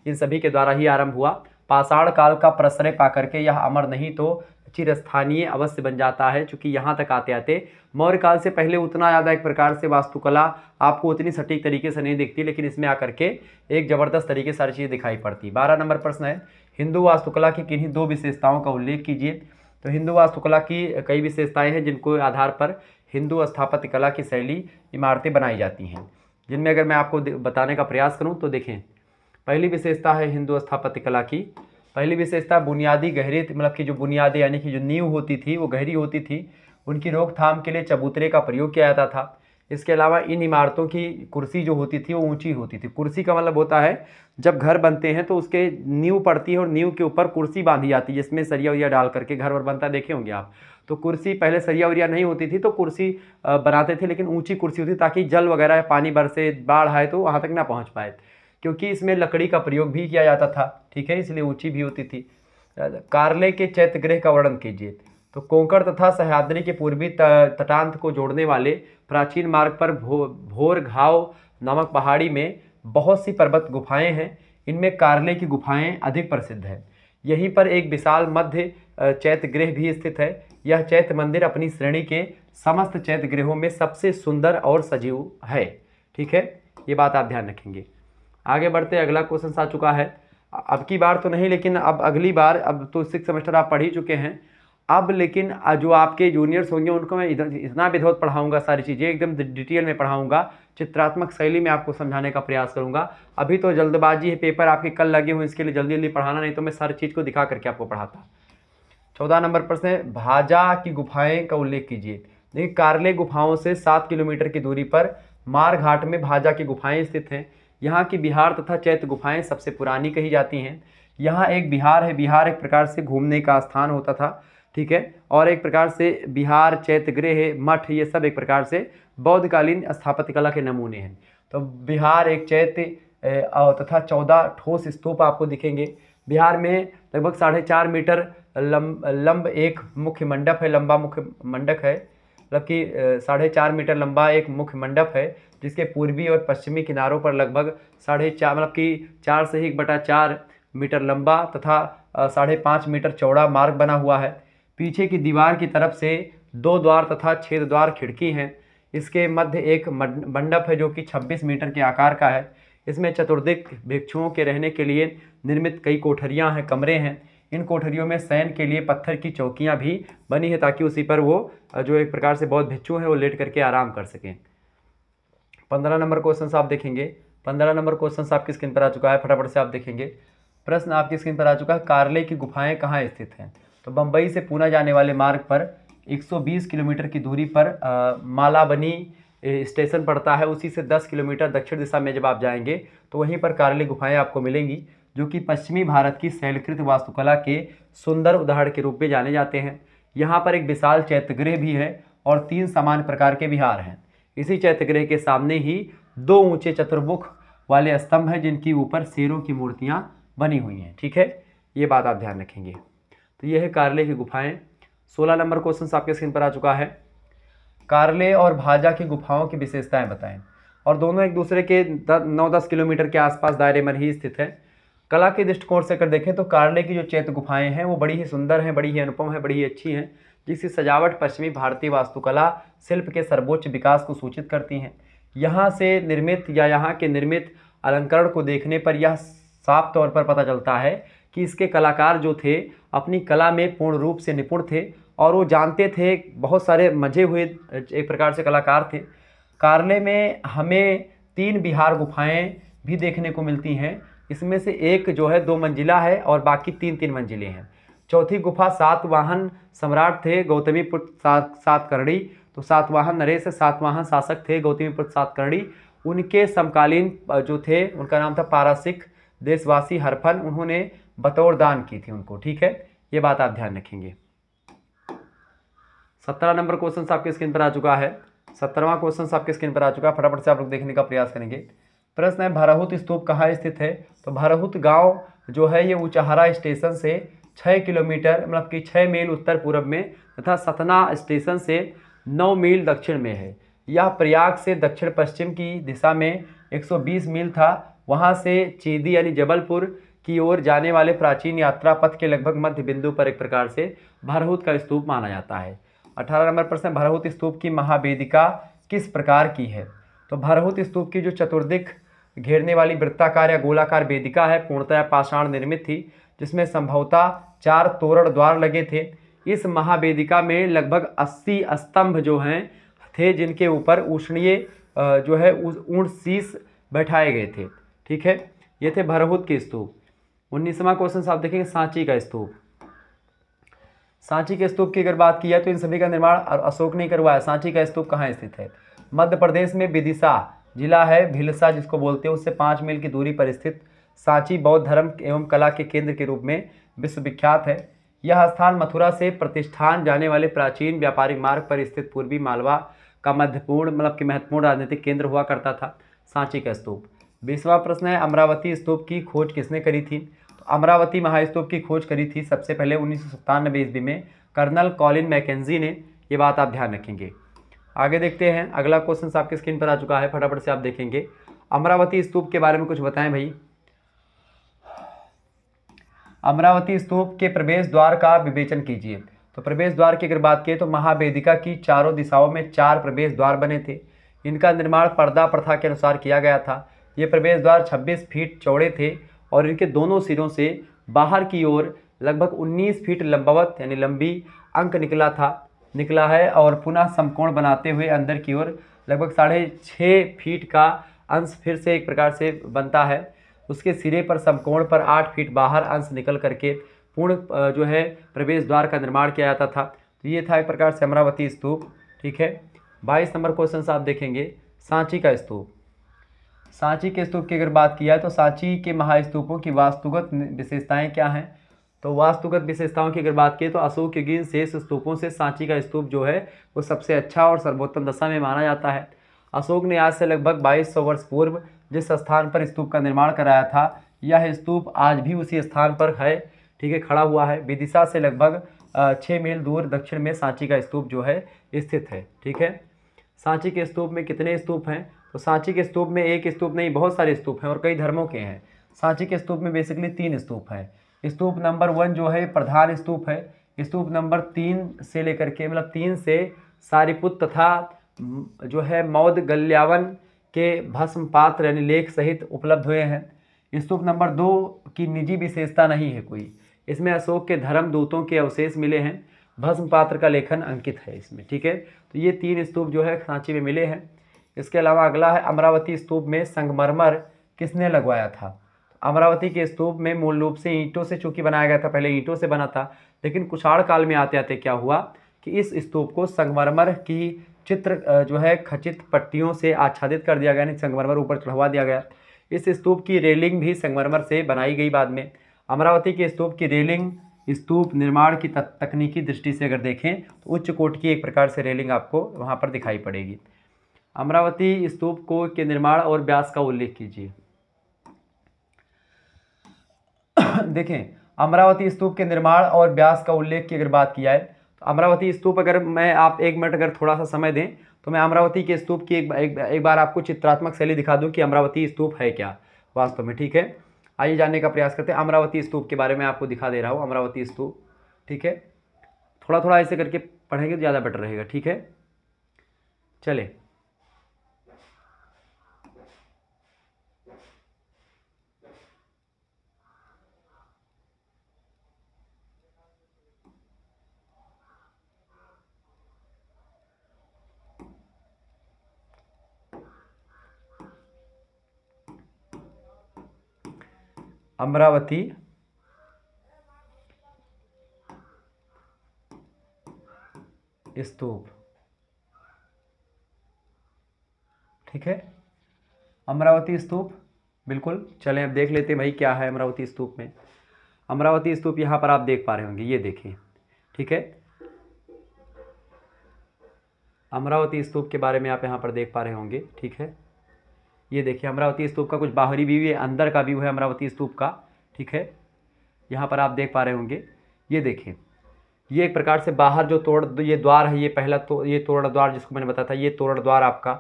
इन सभी के द्वारा ही आरंभ हुआ पाषाण काल का प्रसरय पा करके यह अमर नहीं तो चिरस्थानीय अवश्य बन जाता है चूँकि यहाँ तक आते आते मौर्य काल से पहले उतना ज़्यादा एक प्रकार से वास्तुकला आपको उतनी सटीक तरीके से नहीं दिखती लेकिन इसमें आकर के एक ज़बरदस्त तरीके से सारी चीज़ दिखाई पड़ती बारह नंबर प्रश्न है हिंदू वास्तुकला की किन्हीं दो विशेषताओं का उल्लेख कीजिए तो हिंदू वास्तुकला की कई विशेषताएं हैं जिनको आधार पर हिंदू स्थापत्य कला की शैली इमारतें बनाई जाती हैं जिनमें अगर मैं आपको बताने का प्रयास करूं तो देखें पहली विशेषता है हिंदू स्थापत्य कला की पहली विशेषता बुनियादी गहरी मतलब कि जो बुनियादी यानी कि जो नींव होती थी वो गहरी होती थी उनकी रोकथाम के लिए चबूतरे का प्रयोग किया जाता था इसके अलावा इन इमारतों की कुर्सी जो होती थी वो ऊंची होती थी कुर्सी का मतलब होता है जब घर बनते हैं तो उसके नींव पड़ती है और नींव के ऊपर कुर्सी बांधी जाती है जिसमें सरिया उरिया डाल करके घर वर बनता देखे होंगे आप तो कुर्सी पहले सरिया उरिया नहीं होती थी तो कुर्सी बनाते थे लेकिन ऊँची कुर्सी होती ताकि जल वगैरह पानी बरसे बाढ़ आए तो वहाँ तक ना पहुँच पाए क्योंकि इसमें लकड़ी का प्रयोग भी किया जाता था ठीक है इसलिए ऊँची भी होती थी कारले के चैत्यगृह का वर्णन कीजिए तो कोंकण तथा सह्याद्री के पूर्वी तटांत को जोड़ने वाले प्राचीन मार्ग पर भो भोर घाव नामक पहाड़ी में बहुत सी पर्वत गुफाएं हैं इनमें कारले की गुफाएं अधिक प्रसिद्ध हैं यहीं पर एक विशाल मध्य चैत्य गृह भी स्थित है यह चैत्य मंदिर अपनी श्रेणी के समस्त चैत्य गृहों में सबसे सुंदर और सजीव है ठीक है ये बात आप ध्यान रखेंगे आगे बढ़ते अगला क्वेश्चन आ चुका है अब की बार तो नहीं लेकिन अब अगली बार अब तो सिक्स सेमेस्टर आप पढ़ ही चुके हैं अब लेकिन जो आपके जूनियर्स होंगे उनको मैं इधर इतना बहुत पढ़ाऊंगा सारी चीज़ें एकदम डिटेल में पढ़ाऊंगा चित्रात्मक शैली में आपको समझाने का प्रयास करूंगा अभी तो जल्दबाजी है पेपर आपके कल लगे हुए इसके लिए जल्दी जल्दी पढ़ाना नहीं तो मैं सारी चीज़ को दिखा करके आपको पढ़ाता चौदह नंबर प्रश्न है भाजा की गुफाएँ का उल्लेख कीजिए देखिए कार्ले गुफाओं से सात किलोमीटर की दूरी पर मार घाट में भाजा की गुफाएँ स्थित हैं यहाँ की बिहार तथा चैत्य गुफाएँ सबसे पुरानी कही जाती हैं यहाँ एक बिहार है बिहार एक प्रकार से घूमने का स्थान होता था ठीक है और एक प्रकार से बिहार चैत गृह मठ ये सब एक प्रकार से बौद्धकालीन स्थापत्य कला के नमूने हैं तो बिहार एक चैत्य तथा चौदह ठोस स्तूप आपको दिखेंगे बिहार में लगभग साढ़े चार मीटर लंब लंब एक मुख्य मंडप है लंबा मुख्य मंडप है मतलब कि साढ़े चार मीटर लंबा एक मुख्य मंडप है जिसके पूर्वी और पश्चिमी किनारों पर लगभग साढ़े चार मतलब कि चार से एक बटा चार मीटर लंबा तथा साढ़े पाँच मीटर चौड़ा मार्ग बना हुआ है पीछे की दीवार की तरफ से दो द्वार तथा छेद द्वार खिड़की हैं इसके मध्य एक मंडप है जो कि 26 मीटर के आकार का है इसमें चतुर्दिक भिक्षुओं के रहने के लिए निर्मित कई कोठरियाँ हैं कमरे हैं इन कोठरियों में सैन के लिए पत्थर की चौकियाँ भी बनी है ताकि उसी पर वो जो एक प्रकार से बहुत भिक्षु हैं वो लेट करके आराम कर सकें पंद्रह नंबर क्वेश्चन आप देखेंगे पंद्रह नंबर क्वेश्चन आपकी स्क्रीन पर आ चुका है फटाफट से आप देखेंगे प्रश्न आपकी स्क्रीन पर आ चुका है कार्ले की गुफाएं कहाँ स्थित हैं तो बम्बई से पूना जाने वाले मार्ग पर 120 किलोमीटर की दूरी पर मालाबनी स्टेशन पड़ता है उसी से 10 किलोमीटर दक्षिण दिशा में जब आप जाएंगे तो वहीं पर कारली गुफाएं आपको मिलेंगी जो कि पश्चिमी भारत की शैलकृत वास्तुकला के सुंदर उदाहरण के रूप में जाने जाते हैं यहाँ पर एक विशाल चैत्यगृह भी है और तीन समान प्रकार के विहार हैं इसी चैत्यगृह के सामने ही दो ऊँचे चतुर्मुख वाले स्तंभ हैं जिनकी ऊपर शेरों की मूर्तियाँ बनी हुई हैं ठीक है ये बात आप ध्यान रखेंगे तो ये है कारले की गुफाएं सोलह नंबर क्वेश्चन आपके स्क्रीन पर आ चुका है कारले और भाजा की गुफाओं की विशेषताएं बताएं और दोनों एक दूसरे के नौ दस किलोमीटर के आसपास दायरे में ही स्थित है कला के दृष्टिकोण से अगर देखें तो कारले की जो चैत गुफाएं हैं वो बड़ी ही सुंदर हैं बड़ी ही अनुपम है बड़ी ही अच्छी हैं जिसकी सजावट पश्चिमी भारतीय वास्तुकला शिल्प के सर्वोच्च विकास को सूचित करती हैं यहाँ से निर्मित या यहाँ के निर्मित अलंकरण को देखने पर यह साफ तौर पर पता चलता है कि इसके कलाकार जो थे अपनी कला में पूर्ण रूप से निपुण थे और वो जानते थे बहुत सारे मजे हुए एक प्रकार से कलाकार थे कार्ले में हमें तीन बिहार गुफाएं भी देखने को मिलती हैं इसमें से एक जो है दो मंजिला है और बाकी तीन तीन मंजिलें हैं चौथी गुफा सातवाहन सम्राट थे गौतमी पुत्र सात सातकर्णी तो सातवाहन नरेश सातवाहन शासक थे गौतमी पुत्र सातकर्णी उनके समकालीन जो थे उनका नाम था पारासिक देशवासी हरफन उन्होंने बतौर दान की थी उनको ठीक है ये बात आप ध्यान रखेंगे सत्रह नंबर क्वेश्चन आपके स्क्रीन पर आ चुका है सत्रहवा क्वेश्चन आपके स्क्रीन पर आ चुका है फटाफट से आप लोग देखने का प्रयास करेंगे प्रश्न है भरहुत स्तूप कहाँ स्थित है तो भरहुत गांव जो है ये उचहरा स्टेशन से छः किलोमीटर मतलब कि छः मील उत्तर पूर्व में तथा सतना स्टेशन से नौ मील दक्षिण में है यह प्रयाग से दक्षिण पश्चिम की दिशा में 120 मील था वहाँ से चीदी यानी जबलपुर की ओर जाने वाले प्राचीन यात्रा पथ के लगभग मध्य बिंदु पर एक प्रकार से भरहूत का स्तूप माना जाता है अठारह नंबर प्रश्न भरहूत स्तूप की महावेदिका किस प्रकार की है तो भरहूत स्तूप की जो चतुर्दिक घेरने वाली वृत्ताकार या गोलाकार वेदिका है पूर्णतया पाषाण निर्मित थी जिसमें संभवतः चार तोरण द्वार लगे थे इस महावेदिका में लगभग 80 स्तंभ जो हैं थे जिनके ऊपर उष्णीय जो है ऊँट शीस बैठाए गए थे ठीक है ये थे भरहूत के स्तूप उन्नीसवा क्वेश्चन आप देखेंगे सांची का स्तूप सांची के स्तूप की अगर बात की जाए तो इन सभी का निर्माण अशोक ने करवाया सांची का स्तूप कहाँ स्थित है मध्य प्रदेश में विदिशा जिला है भिलसा जिसको बोलते हैं उससे पाँच मील की दूरी पर स्थित सांची बौद्ध धर्म एवं कला के केंद्र के रूप में विश्वविख्यात है यह स्थान मथुरा से प्रतिष्ठान जाने वाले प्राचीन व्यापारिक मार्ग पर स्थित पूर्वी मालवा का महत्वपूर्ण मतलब कि महत्वपूर्ण राजनीतिक केंद्र हुआ करता था सांची का स्तूप बीसवा प्रश्न है अमरावती स्तूप की खोज किसने करी थी अमरावती महास्तूप की खोज करी थी सबसे पहले उन्नीस सौ सत्तानबे ईस्वी में कर्नल कॉलिन मैकेजी ने ये बात आप ध्यान रखेंगे आगे देखते हैं अगला क्वेश्चन आपके स्क्रीन पर आ चुका है फटाफट से आप देखेंगे अमरावती स्तूप के बारे में कुछ बताएं भाई अमरावती स्तूप के प्रवेश द्वार का विवेचन कीजिए तो प्रवेश द्वार की अगर बात करें तो महावेदिका की चारों दिशाओं में चार प्रवेश द्वार बने थे इनका निर्माण पर्दा प्रथा के अनुसार किया गया था ये प्रवेश द्वार 26 फीट चौड़े थे और इनके दोनों सिरों से बाहर की ओर लगभग 19 फीट लंबावत यानी लंबी अंक निकला था निकला है और पुनः समकोण बनाते हुए अंदर की ओर लगभग साढ़े छः फीट का अंश फिर से एक प्रकार से बनता है उसके सिरे पर समकोण पर आठ फीट बाहर अंश निकल करके पूर्ण जो है प्रवेश द्वार का निर्माण किया जाता था तो ये था एक प्रकार से अमरावती स्तूप ठीक है बाईस नंबर क्वेश्चन आप देखेंगे सांची का स्तूप सांची के स्तूप की अगर बात किया तो सांची के महास्तूपों की वास्तुगत विशेषताएं क्या हैं तो वास्तुगत विशेषताओं की अगर बात की तो अशोक के गिन शेष स्तूपों से सांची का स्तूप जो है वो सबसे अच्छा और सर्वोत्तम दशा में माना जाता है अशोक ने आज से लगभग 2200 वर्ष पूर्व जिस स्थान पर स्तूप का निर्माण कराया था यह स्तूप आज भी उसी स्थान पर है ठीक है खड़ा हुआ है विदिशा से लगभग छः मील दूर दक्षिण में सांची का स्तूप जो है स्थित है ठीक है सांची के स्तूप में कितने स्तूप हैं तो सांची के स्तूप में एक स्तूप नहीं बहुत सारे स्तूप हैं और कई धर्मों के हैं सांची के स्तूप में बेसिकली तीन स्तूप हैं स्तूप नंबर वन जो है प्रधान स्तूप है स्तूप नंबर तीन से लेकर के मतलब तीन से सारिपुत तथा जो है मौद गल्यावन के भस्म पात्र यानी लेख सहित उपलब्ध हुए हैं स्तूप नंबर दो की निजी विशेषता नहीं है कोई इसमें अशोक के धर्म दूतों के अवशेष मिले हैं भस्म पात्र का लेखन अंकित है इसमें ठीक है तो ये तीन स्तूप जो है सांची में मिले हैं इसके अलावा अगला है अमरावती स्तूप में संगमरमर किसने लगवाया था अमरावती के स्तूप में मूल रूप से ईंटों से चूँकि बनाया गया था पहले ईंटों से बना था लेकिन कुछाड़ काल में आते आते क्या हुआ कि इस स्तूप को संगमरमर की चित्र जो है खचित पट्टियों से आच्छादित कर दिया गया यानी संगमरमर ऊपर चढ़वा दिया गया इस स्तूप की रेलिंग भी संगमरमर से बनाई गई बाद में अमरावती के स्तूप की रेलिंग स्तूप निर्माण की तकनीकी दृष्टि से अगर देखें तो उच्च कोट की एक प्रकार से रेलिंग आपको वहाँ पर दिखाई पड़ेगी अमरावती स्तूप को के निर्माण और व्यास का उल्लेख कीजिए देखें अमरावती स्तूप के निर्माण और व्यास का उल्लेख की अगर बात की जाए तो अमरावती स्तूप अगर मैं आप एक मिनट अगर थोड़ा सा समय दें तो मैं अमरावती के स्तूप की एक, एक, एक बार आपको चित्रात्मक शैली दिखा दूँ कि अमरावती स्तूप है क्या वास्तव में ठीक है आइए जानने का प्रयास करते हैं अमरावती स्तूप के बारे में आपको दिखा दे रहा हूँ अमरावती स्तूप ठीक है थोड़ा थोड़ा ऐसे करके पढ़ेंगे तो ज़्यादा बेटर रहेगा ठीक है चले अमरावती स्तूप ठीक है अमरावती स्तूप बिल्कुल चलें अब देख लेते हैं भाई क्या है अमरावती स्तूप में अमरावती स्तूप यहाँ पर आप देख पा रहे होंगे ये देखिए ठीक है अमरावती स्तूप के बारे में आप यहाँ पर देख पा रहे होंगे ठीक है ये देखिए अमरावती स्तूप का कुछ बाहरी व्यू है अंदर का व्यू है अमरावती स्तूप का ठीक है यहाँ पर आप देख पा रहे होंगे ये देखिए ये एक प्रकार से बाहर जो तोड़ ये द्वार है ये पहला तो ये तोड़ द्वार जिसको मैंने बताया था ये तोड़ द्वार आपका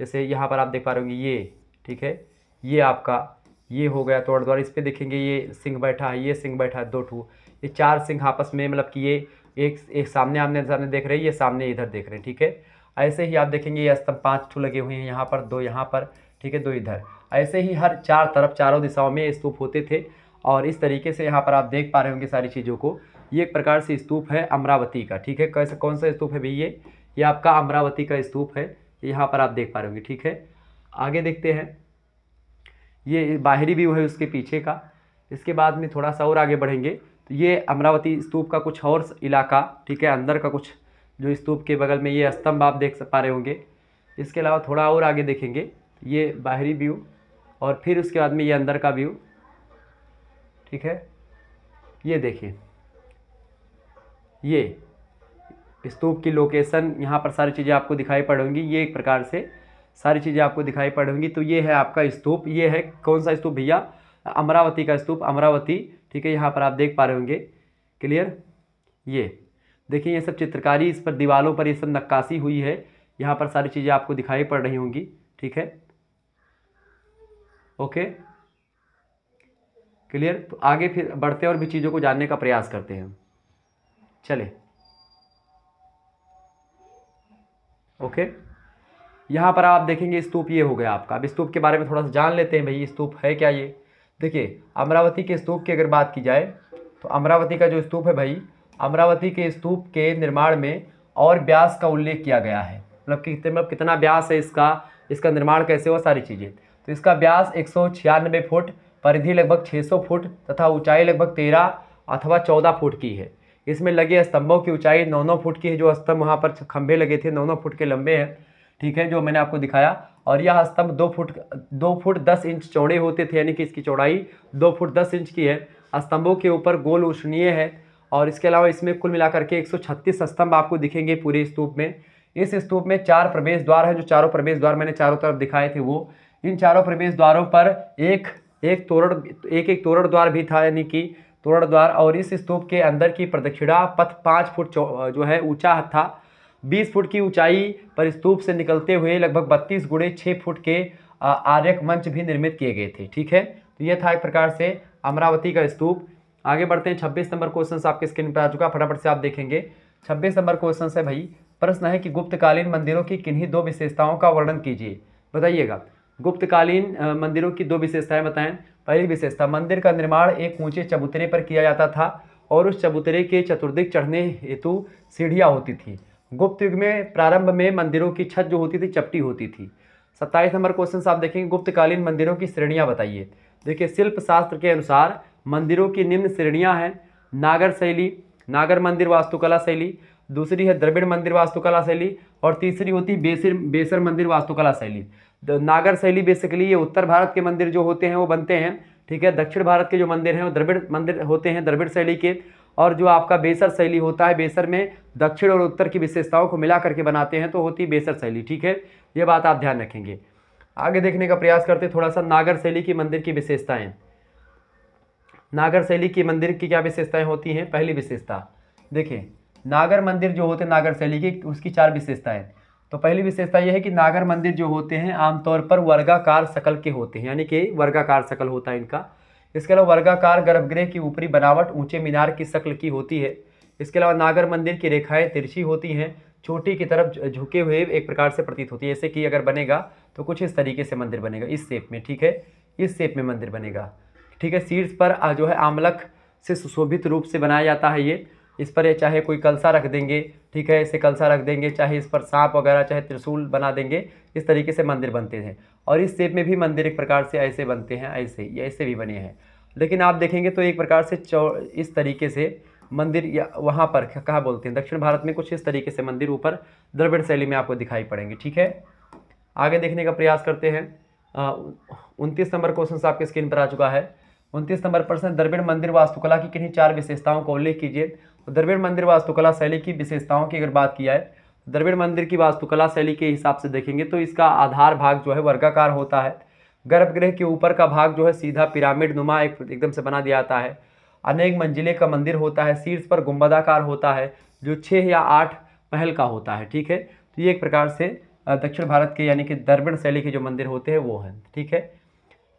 जैसे यहाँ पर आप देख पा रहे होंगे ये ठीक है ये आपका ये हो गया तोड़ द्वार इस पर देखेंगे ये सिंह बैठा है ये सिंह बैठा है दो ठू ये चार सिंह आपस में मतलब कि ये एक एक सामने आमने सामने देख रहे हैं ये सामने इधर देख रहे हैं ठीक है ऐसे ही आप देखेंगे ये स्तंभ पाँच ठू लगे हुए हैं यहाँ पर दो यहाँ पर ठीक है दो इधर ऐसे ही हर चार तरफ चारों दिशाओं में स्तूप होते थे और इस तरीके से यहाँ पर आप देख पा रहे होंगे सारी चीज़ों को ये एक प्रकार से स्तूप है अमरावती का ठीक है कैसे कौन सा स्तूप है भैया ये आपका अमरावती का स्तूप है यहाँ पर आप देख पा रहे होंगे ठीक है आगे देखते हैं ये बाहरी व्यू है उसके पीछे का इसके बाद में थोड़ा सा और आगे बढ़ेंगे तो ये अमरावती स्तूप का कुछ और इलाका ठीक है अंदर का कुछ जो स्तूप के बगल में ये स्तंभ आप देख पा रहे होंगे इसके अलावा थोड़ा और आगे देखेंगे ये बाहरी व्यू और फिर उसके बाद में ये अंदर का व्यू ठीक है ये देखिए ये स्तूप की लोकेशन यहाँ पर सारी चीज़ें आपको दिखाई पड़ेंगी ये एक प्रकार से सारी चीज़ें आपको दिखाई पड़ेंगी तो ये है आपका स्तूप ये है कौन सा स्तूप भैया अमरावती का स्तूप अमरावती ठीक है यहाँ पर आप देख पा रहे होंगे क्लियर ये देखिए ये सब चित्रकारी इस पर दीवारों पर ये सब नक्काशी हुई है यहाँ पर सारी चीज़ें आपको दिखाई पड़ रही होंगी ठीक है ओके क्लियर तो आगे फिर बढ़ते और भी चीज़ों को जानने का प्रयास करते हैं चले ओके यहाँ पर आप देखेंगे स्तूप ये हो गया आपका अब स्तूप के बारे में थोड़ा सा जान लेते हैं भाई स्तूप है क्या ये देखिए अमरावती के स्तूप की अगर बात की जाए तो अमरावती का जो स्तूप है भाई अमरावती के स्तूप के निर्माण में और ब्यास का उल्लेख किया गया है मतलब कि मतलब कितना ब्यास है इसका इसका निर्माण कैसे हुआ सारी चीज़ें तो इसका व्यास एक फुट परिधि लगभग 600 फुट तथा ऊंचाई लगभग 13 अथवा 14 फुट की है इसमें लगे स्तंभों की ऊंचाई 9 9 फुट की है जो स्तंभ वहाँ पर खंभे लगे थे 9 9 फुट के लंबे हैं ठीक है जो मैंने आपको दिखाया और यह स्तंभ दो फुट दो फुट दस इंच चौड़े होते थे यानी कि इसकी चौड़ाई दो फुट दस इंच की है स्तंभों के ऊपर गोल उष्णीय है और इसके अलावा इसमें कुल मिलाकर के छत्तीस स्तंभ आपको दिखेंगे पूरे स्तूप में इस स्तूप में चार प्रवेश द्वार हैं जो चारों प्रवेश द्वार मैंने चारों तरफ दिखाए थे वो इन चारों प्रवेश द्वारों पर एक एक तोरण एक एक तोरण द्वार भी था यानी कि तोरण द्वार और इस स्तूप के अंदर की प्रदक्षिणा पथ पाँच फुट जो है ऊंचा था बीस फुट की ऊंचाई पर स्तूप से निकलते हुए लगभग बत्तीस गुड़े छः फुट के आर्यक मंच भी निर्मित किए गए थे ठीक है तो यह था एक प्रकार से अमरावती का स्तूप आगे बढ़ते हैं छब्बीस नंबर क्वेश्चन आपके स्क्रीन पर आ चुका फटाफट से आप देखेंगे छब्बीस नंबर क्वेश्चन है भाई प्रश्न है कि गुप्तकालीन मंदिरों की किन्हीं दो विशेषताओं का वर्णन कीजिए बताइएगा गुप्तकालीन मंदिरों की दो विशेषताएं बताएं पहली विशेषता मंदिर का निर्माण एक ऊंचे चबूतरे पर किया जाता था और उस चबूतरे के चतुर्दिक चढ़ने हेतु सीढ़ियाँ होती थी गुप्त युग में प्रारंभ में मंदिरों की छत जो होती थी चपटी होती थी सत्ताईस नंबर क्वेश्चन आप देखेंगे गुप्तकालीन मंदिरों की श्रेणियाँ बताइए देखिए शिल्प शास्त्र के अनुसार मंदिरों की निम्न श्रेणियाँ हैं नागर शैली नागर मंदिर वास्तुकला शैली दूसरी है द्रविड़ मंदिर वास्तुकला शैली और तीसरी होती बेसर बेसर मंदिर वास्तुकला शैली नागर शैली बेसिकली ये उत्तर भारत के मंदिर जो होते हैं वो बनते हैं ठीक है दक्षिण भारत के जो मंदिर हैं वो द्रविड़ मंदिर होते हैं द्रविड़ शैली के और जो आपका बेसर शैली होता है बेसर में दक्षिण और उत्तर की विशेषताओं को मिला करके बनाते हैं तो होती है बेसर शैली ठीक है ये बात आप ध्यान रखेंगे आगे देखने का प्रयास करते थोड़ा सा नागर शैली की मंदिर की विशेषताएँ नागर शैली की मंदिर की क्या विशेषताएँ होती हैं पहली विशेषता देखें नागर मंदिर जो होते हैं नागर शैली की उसकी चार विशेषताएँ तो पहली विशेषता यह है कि नागर मंदिर जो होते हैं आमतौर पर वर्गाकार शकल के होते हैं यानी कि वर्गाकार शकल होता है इनका इसके अलावा वर्गाकार गर्भगृह की ऊपरी बनावट ऊंचे मीनार की शक्ल की होती है इसके अलावा नागर मंदिर की रेखाएं तिरछी होती हैं छोटी की तरफ झुके हुए एक प्रकार से प्रतीत होती है जैसे कि अगर बनेगा तो कुछ इस तरीके से मंदिर बनेगा इस शेप में ठीक है इस शेप में मंदिर बनेगा ठीक है शीर्ष पर जो है आमलक से सुशोभित रूप से बनाया जाता है ये इस पर चाहे कोई कलसा रख देंगे ठीक है इसे कलसा रख देंगे चाहे इस पर सांप वगैरह चाहे त्रिशूल बना देंगे इस तरीके से मंदिर बनते हैं और इस शेप में भी मंदिर एक प्रकार से ऐसे बनते हैं ऐसे ये ऐसे भी बने हैं लेकिन आप देखेंगे तो एक प्रकार से चौ इस तरीके से मंदिर या वहाँ पर कहाँ बोलते हैं दक्षिण भारत में कुछ इस तरीके से मंदिर ऊपर द्रविड़ शैली में आपको दिखाई पड़ेंगे ठीक है आगे देखने का प्रयास करते हैं उनतीस नंबर क्वेश्चन आपके स्क्रीन पर आ चुका है उनतीस नंबर प्रश्न द्रविड़ मंदिर वास्तुकला की किन्हीं चार विशेषताओं का उल्लेख कीजिए द्रविड़ मंदिर वास्तुकला शैली की विशेषताओं की अगर बात किया है द्रविड़ मंदिर की वास्तुकला शैली के हिसाब से देखेंगे तो इसका आधार भाग जो है वर्गाकार होता है गर्भगृह के ऊपर का भाग जो है सीधा पिरामिड नुमा एक एकदम से बना दिया जाता है अनेक मंजिले का मंदिर होता है शीर्ष पर गुम्बदाकार होता है जो छः या आठ महल का होता है ठीक है तो ये एक प्रकार से दक्षिण भारत के यानी कि दर्बिण शैली के जो मंदिर होते हैं वो हैं ठीक है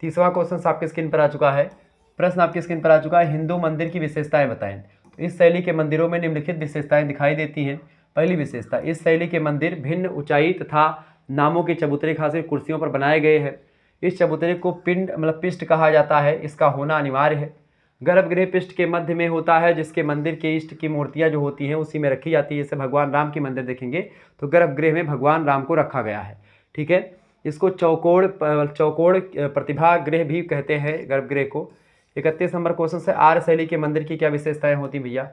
तीसरा क्वेश्चन आपके स्क्रीन पर आ चुका है प्रश्न आपकी स्क्रीन पर आ चुका है हिंदू मंदिर की विशेषताएं बताएं इस शैली के मंदिरों में निम्नलिखित विशेषताएं दिखाई देती हैं पहली विशेषता इस शैली के मंदिर भिन्न ऊंचाई तथा नामों के चबूतरे खास कुर्सियों पर बनाए गए हैं इस चबूतरे को पिंड मतलब पिष्ट कहा जाता है इसका होना अनिवार्य है गर्भगृह पिष्ट के मध्य में होता है जिसके मंदिर के इष्ट की मूर्तियाँ जो होती हैं उसी में रखी जाती है जैसे भगवान राम की मंदिर देखेंगे तो गर्भगृह में भगवान राम को रखा गया है ठीक है इसको चौकोड़ चौकोड़ प्रतिभा गृह भी कहते हैं गर्भगृह को इकतीस नंबर क्वेश्चन से आर शैली के मंदिर की क्या विशेषताएं होती भैया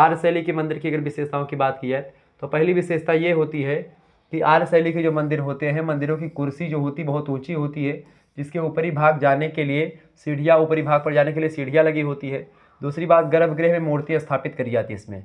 आर शैली के मंदिर की अगर विशेषताओं की बात की जाए तो पहली विशेषता ये होती है कि आर शैली के जो मंदिर होते हैं मंदिरों की कुर्सी जो होती बहुत ऊँची होती है जिसके ऊपरी भाग जाने के लिए सीढ़िया ऊपरी भाग पर जाने के लिए सीढ़ियाँ लगी होती है दूसरी बात गर्भगृह में मूर्तियाँ स्थापित करी जाती है इसमें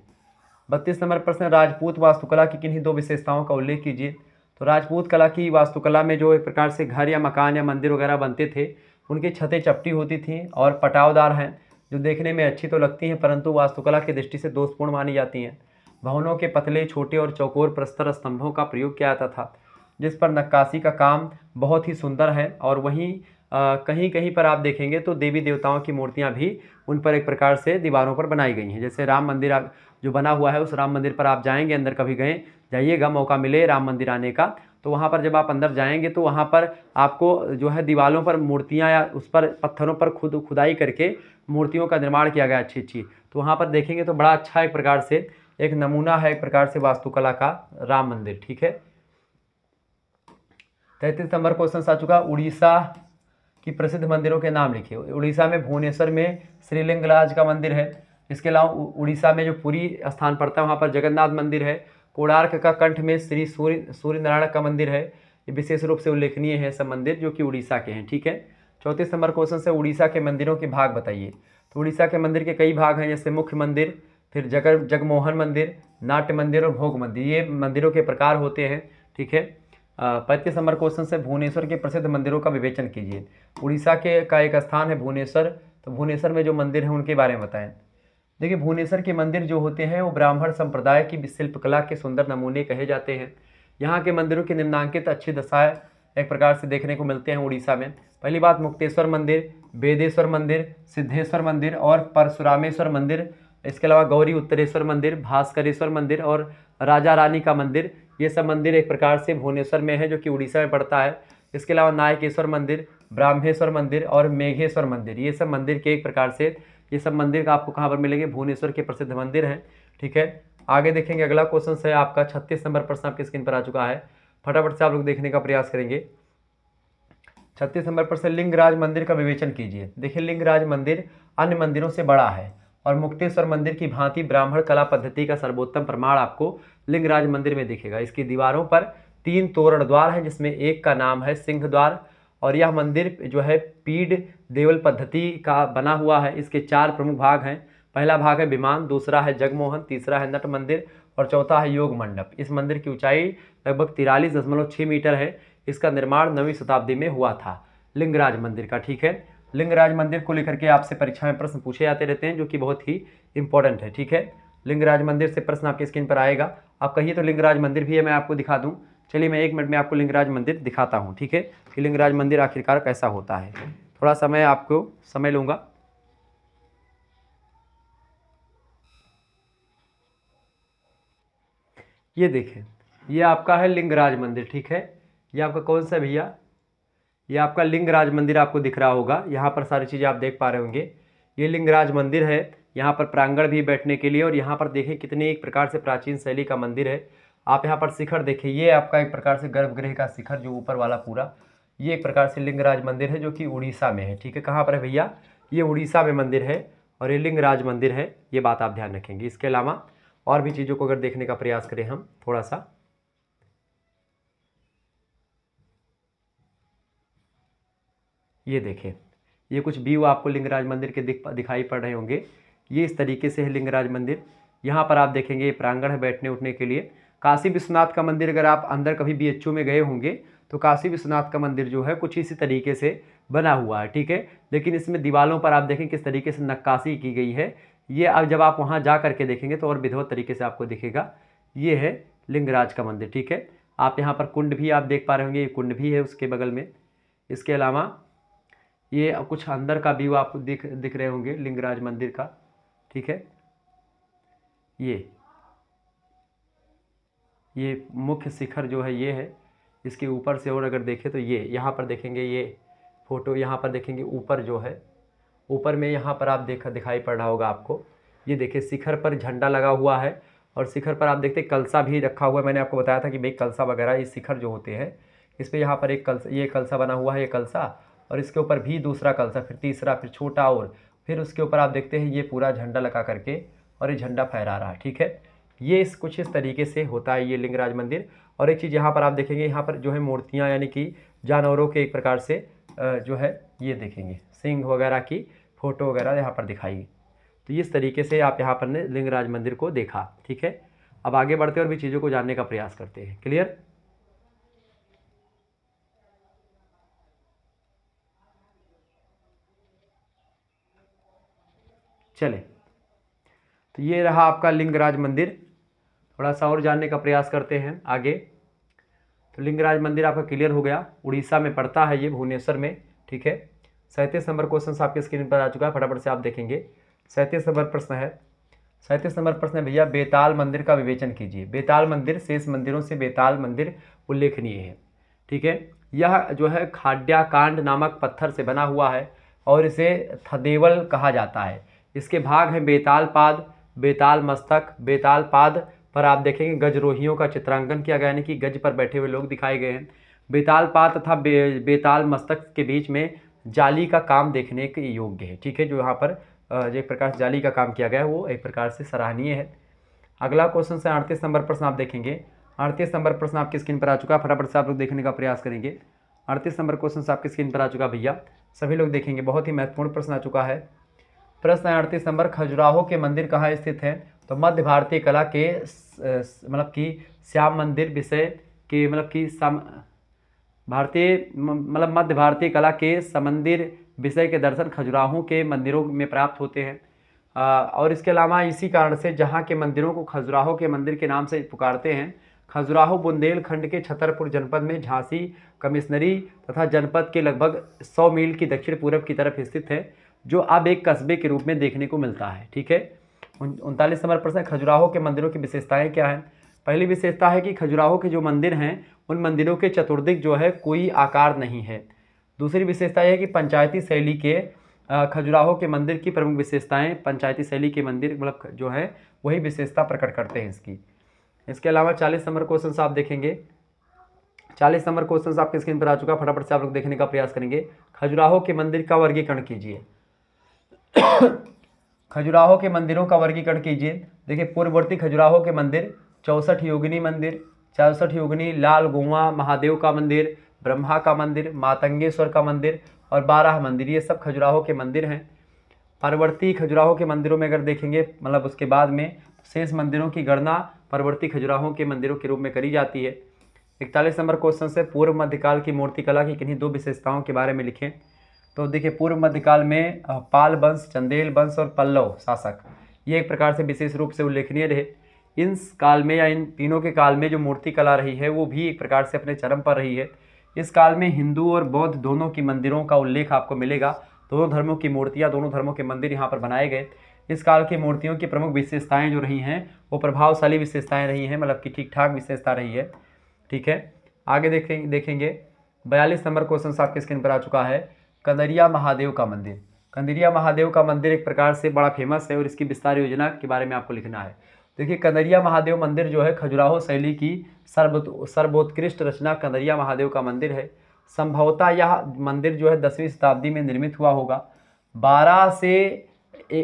बत्तीस नंबर प्रश्न राजपूत वास्तुकला की किन्हीं दो विशेषताओं का उल्लेख कीजिए तो राजपूत कला की वास्तुकला में जो एक प्रकार से घर या मकान या मंदिर वगैरह बनते थे उनकी छतें चपटी होती थी और पटावदार हैं जो देखने में अच्छी तो लगती हैं परंतु वास्तुकला की दृष्टि से दोषपूर्ण मानी जाती हैं भवनों के पतले छोटे और चौकोर प्रस्तर स्तंभों का प्रयोग किया जाता था जिस पर नक्काशी का काम बहुत ही सुंदर है और वहीं कहीं कहीं पर आप देखेंगे तो देवी देवताओं की मूर्तियां भी उन पर एक प्रकार से दीवारों पर बनाई गई हैं जैसे राम मंदिर जो बना हुआ है उस राम मंदिर पर आप जाएंगे अंदर कभी गए जाइएगा मौका मिले राम मंदिर आने का तो वहाँ पर जब आप अंदर जाएंगे तो वहाँ पर आपको जो है दीवालों पर मूर्तियाँ या उस पर पत्थरों पर खुद खुदाई करके मूर्तियों का निर्माण किया गया अच्छी अच्छी तो वहाँ पर देखेंगे तो बड़ा अच्छा एक प्रकार से एक नमूना है एक प्रकार से वास्तुकला का राम मंदिर ठीक है तैतीस नंबर क्वेश्चन आ चुका उड़ीसा की प्रसिद्ध मंदिरों के नाम लिखे उड़ीसा में भुवनेश्वर में श्रीलिंगराज का मंदिर है इसके अलावा उड़ीसा में जो पूरी स्थान पड़ता है वहाँ पर जगन्नाथ मंदिर है कोणार्क का कंठ में श्री सूर्य सूर्य नारायण का मंदिर है ये विशेष रूप से उल्लेखनीय है सब मंदिर जो कि उड़ीसा के हैं ठीक है चौंतीस नंबर क्वेश्चन से उड़ीसा के मंदिरों के भाग बताइए तो उड़ीसा के मंदिर के कई भाग हैं जैसे मुख्य मंदिर फिर जग जगमोहन मंदिर नाट्य मंदिर और भोग मंदिर ये मंदिरों के प्रकार होते हैं ठीक है पैंतीस नंबर क्वेश्चन से भुवनेश्वर के प्रसिद्ध मंदिरों का विवेचन कीजिए उड़ीसा के का एक स्थान है भुवनेश्वर तो भुवनेश्वर में जो मंदिर हैं उनके बारे में बताएं देखिए भुवनेश्वर के मंदिर जो होते हैं वो ब्राह्मण संप्रदाय की शिल्पकला के सुंदर नमूने कहे जाते हैं यहाँ के मंदिरों की निम्नांकित अच्छी दशाएँ एक प्रकार से देखने को मिलते हैं उड़ीसा में पहली बात मुक्तेश्वर मंदिर वेदेश्वर मंदिर सिद्धेश्वर मंदिर और परशुरामेश्वर मंदिर इसके अलावा गौरी उत्तरेश्वर मंदिर भास्करेश्वर मंदिर और राजा रानी का मंदिर ये सब मंदिर एक प्रकार से भुवनेश्वर में है जो कि उड़ीसा में पड़ता है इसके अलावा नायकेश्वर मंदिर ब्राह्मेश्वर मंदिर और मेघेश्वर मंदिर ये सब मंदिर के एक प्रकार से ये सब मंदिर का आपको कहाँ पर मिलेंगे भुवनेश्वर के प्रसिद्ध मंदिर हैं ठीक है आगे देखेंगे अगला क्वेश्चन है आपका छत्तीस नंबर प्रश्न आपकी स्क्रीन पर आ चुका है फटाफट से आप लोग देखने का प्रयास करेंगे छत्तीस नंबर पर से लिंगराज मंदिर का विवेचन कीजिए देखिए लिंगराज मंदिर अन्य मंदिरों से बड़ा है और मुक्तेश्वर मंदिर की भांति ब्राह्मण कला पद्धति का सर्वोत्तम प्रमाण आपको लिंगराज मंदिर में दिखेगा इसकी दीवारों पर तीन तोरण द्वार हैं जिसमें एक का नाम है सिंह द्वार और यह मंदिर जो है पीड देवल पद्धति का बना हुआ है इसके चार प्रमुख भाग हैं पहला भाग है विमान दूसरा है जगमोहन तीसरा है नट मंदिर और चौथा है योग मंडप इस मंदिर की ऊंचाई लगभग तिरालीस दशमलव छः मीटर है इसका निर्माण नवीं शताब्दी में हुआ था लिंगराज मंदिर का ठीक है लिंगराज मंदिर को लेकर के आपसे परीक्षा में प्रश्न पूछे जाते रहते हैं जो कि बहुत ही इंपॉर्टेंट है ठीक है लिंगराज मंदिर से प्रश्न आपके स्क्रीन पर आएगा आप कहिए तो लिंगराज मंदिर भी है मैं आपको दिखा दूँ चलिए मैं एक मिनट में आपको लिंगराज मंदिर दिखाता हूँ ठीक है कि लिंगराज मंदिर आखिरकार कैसा होता है थोड़ा समय आपको समय लूँगा ये देखें ये आपका है लिंगराज मंदिर ठीक है ये आपका कौन सा भैया ये आपका लिंगराज मंदिर आपको दिख रहा होगा यहाँ पर सारी चीज़ें आप देख पा रहे होंगे ये लिंगराज मंदिर है यहाँ पर प्रांगण भी बैठने के लिए और यहाँ पर देखें कितने एक प्रकार से प्राचीन शैली का मंदिर है आप यहाँ पर शिखर देखें ये आपका एक प्रकार से गर्भगृह का शिखर जो ऊपर वाला पूरा ये एक प्रकार से लिंगराज मंदिर है जो कि उड़ीसा में है ठीक है कहाँ पर है भैया ये उड़ीसा में मंदिर है और ये लिंगराज मंदिर है ये बात आप ध्यान रखेंगे इसके अलावा और भी चीज़ों को अगर देखने का प्रयास करें हम थोड़ा सा ये देखें ये कुछ व्यू आपको लिंगराज मंदिर के दिख दिखाई पड़ रहे होंगे ये इस तरीके से है लिंगराज मंदिर यहाँ पर आप देखेंगे प्रांगण है बैठने उठने के लिए काशी विश्वनाथ का मंदिर अगर आप अंदर कभी बी में गए होंगे तो काशी विश्वनाथ का मंदिर जो है कुछ इसी तरीके से बना हुआ है ठीक है लेकिन इसमें दीवालों पर आप देखें किस तरीके से नक्काशी की गई है ये अब जब आप वहाँ जा करके देखेंगे तो और विधवत तरीके से आपको दिखेगा ये है लिंगराज का मंदिर ठीक है आप यहाँ पर कुंड भी आप देख पा रहे होंगे ये कुंड भी है उसके बगल में इसके अलावा ये कुछ अंदर का व्यू आप दिख दिख रहे होंगे लिंगराज मंदिर का ठीक है ये ये मुख्य शिखर जो है ये है इसके ऊपर से और अगर देखें तो ये यहाँ पर देखेंगे ये फ़ोटो यहाँ पर देखेंगे ऊपर जो है ऊपर में यहाँ पर आप देखा दिखाई पड़ रहा होगा आपको ये देखिए शिखर पर झंडा लगा हुआ है और शिखर पर आप देखते कलसा भी रखा हुआ है मैंने आपको बताया था कि भाई कलसा वगैरह ये शिखर जो होते हैं इस पर यहाँ पर एक कलसा ये कलसा बना हुआ है ये कलसा और इसके ऊपर भी दूसरा कलसा फिर तीसरा फिर छोटा और फिर उसके ऊपर आप देखते हैं ये पूरा झंडा लगा करके और ये झंडा फहरा रहा है ठीक है ये इस कुछ इस तरीके से होता है ये लिंगराज मंदिर और एक चीज़ यहाँ पर आप देखेंगे यहाँ पर जो है मूर्तियाँ यानी कि जानवरों के एक प्रकार से जो है ये देखेंगे सिंह वगैरह की फ़ोटो वगैरह यहाँ पर दिखाई तो इस तरीके से आप यहाँ पर ने लिंगराज मंदिर को देखा ठीक है अब आगे बढ़ते और भी चीज़ों को जानने का प्रयास करते हैं क्लियर चले तो ये रहा आपका लिंगराज मंदिर थोड़ा सा और जानने का प्रयास करते हैं आगे तो लिंगराज मंदिर आपका क्लियर हो गया उड़ीसा में पड़ता है ये भुवनेश्वर में ठीक है सैंतीस नंबर क्वेश्चन आपके स्क्रीन पर आ चुका है फटाफट से आप देखेंगे सैंतीस नंबर प्रश्न है सैंतीस नंबर प्रश्न है भैया बेताल मंदिर का विवेचन कीजिए बेताल मंदिर शेष मंदिरों से बेताल मंदिर उल्लेखनीय है ठीक है यह जो है खाड्याकांड नामक पत्थर से बना हुआ है और इसे थदेवल कहा जाता है इसके भाग हैं बेताल पाद बेताल मस्तक बेताल पाद पर आप देखेंगे गजरोहियों का चित्रांकन किया गया यानी कि गज पर बैठे हुए लोग दिखाए गए हैं बेताल पात तथा बे, बेताल मस्तक के बीच में जाली का काम देखने के योग्य है ठीक है जो यहाँ पर एक प्रकार से जाली का काम किया गया है वो एक प्रकार से सराहनीय है अगला क्वेश्चन से अड़तीस नंबर प्रश्न आप देखेंगे अड़तीस नंबर प्रश्न आपकी स्क्रीन पर आ चुका है फटाफट से आप लोग देखने का प्रयास करेंगे अड़तीस नंबर क्वेश्चन आपकी स्क्रीन पर आ चुका भैया सभी लोग देखेंगे बहुत ही महत्वपूर्ण प्रश्न आ चुका है प्रश्न है अड़तीस नंबर खजुराहो के मंदिर कहाँ स्थित है तो मध्य भारतीय कला के मतलब कि श्याम मंदिर विषय के मतलब कि सम भारतीय मतलब मध्य भारतीय कला के समंदिर विषय के दर्शन खजुराहों के मंदिरों में प्राप्त होते हैं और इसके अलावा इसी कारण से जहाँ के मंदिरों को खजुराहो के मंदिर के नाम से पुकारते हैं खजुराहो बुंदेलखंड के छतरपुर जनपद में झांसी कमिश्नरी तथा जनपद के लगभग 100 मील की दक्षिण पूर्व की तरफ स्थित है जो अब एक कस्बे के रूप में देखने को मिलता है ठीक है उनतालीस नंबर प्रश्न खजुराहो के मंदिरों की विशेषताएँ क्या हैं पहली विशेषता है कि खजुराहो के जो मंदिर हैं उन मंदिरों के चतुर्दिक जो है कोई आकार नहीं है दूसरी विशेषता यह है कि पंचायती शैली के खजुराहो के मंदिर की प्रमुख विशेषताएं पंचायती शैली के मंदिर मतलब जो है वही विशेषता प्रकट करते हैं इसकी इसके अलावा चालीस नंबर क्वेश्चन आप देखेंगे चालीस नंबर क्वेश्चन आपके स्क्रीन पर आ चुका फटाफट से आप लोग देखने का प्रयास करेंगे खजुराहो के मंदिर का वर्गीकरण कीजिए खजुराहो के मंदिरों का वर्गीकरण कीजिए देखिए पूर्ववर्ती खजुराहो के मंदिर चौसठ योगिनी मंदिर चौसठ योगिनी लाल गुआ महादेव का मंदिर ब्रह्मा का मंदिर मातंगेश्वर का मंदिर और बारह मंदिर ये सब खजुराहो के मंदिर हैं परवर्ती खजुराहो के मंदिरों में अगर देखेंगे मतलब उसके बाद में शेष मंदिरों की गणना परवर्ती खजुराहों के मंदिरों के रूप में करी जाती है इकतालीस नंबर क्वेश्चन से पूर्व मध्यकाल की मूर्तिकला की किन्हीं दो विशेषताओं के बारे में लिखें तो देखिए पूर्व मध्यकाल में पाल वंश चंदेल वंश और पल्लव शासक ये एक प्रकार से विशेष रूप से उल्लेखनीय रहे इन काल में या इन तीनों के काल में जो मूर्ति कला रही है वो भी एक प्रकार से अपने चरम पर रही है इस काल में हिंदू और बौद्ध दोनों की मंदिरों का उल्लेख आपको मिलेगा दोनों धर्मों की मूर्तियाँ दोनों धर्मों के मंदिर यहाँ पर बनाए गए इस काल की मूर्तियों की प्रमुख विशेषताएँ जो रही हैं वो प्रभावशाली विशेषताएँ रही हैं मतलब कि ठीक ठाक विशेषता रही है ठीक है आगे देखें देखेंगे बयालीस नंबर क्वेश्चन आपके स्क्रीन पर आ चुका है कंदरिया महादेव का मंदिर कंदरिया महादेव का मंदिर एक प्रकार से बड़ा फेमस है और इसकी विस्तार योजना के बारे में आपको लिखना है देखिए कंदरिया महादेव मंदिर जो है खजुराहो शैली की सर्व सर्वोत्कृष्ट रचना कंदरिया महादेव का मंदिर है संभवतः यह मंदिर जो है दसवीं शताब्दी में निर्मित हुआ होगा बारह से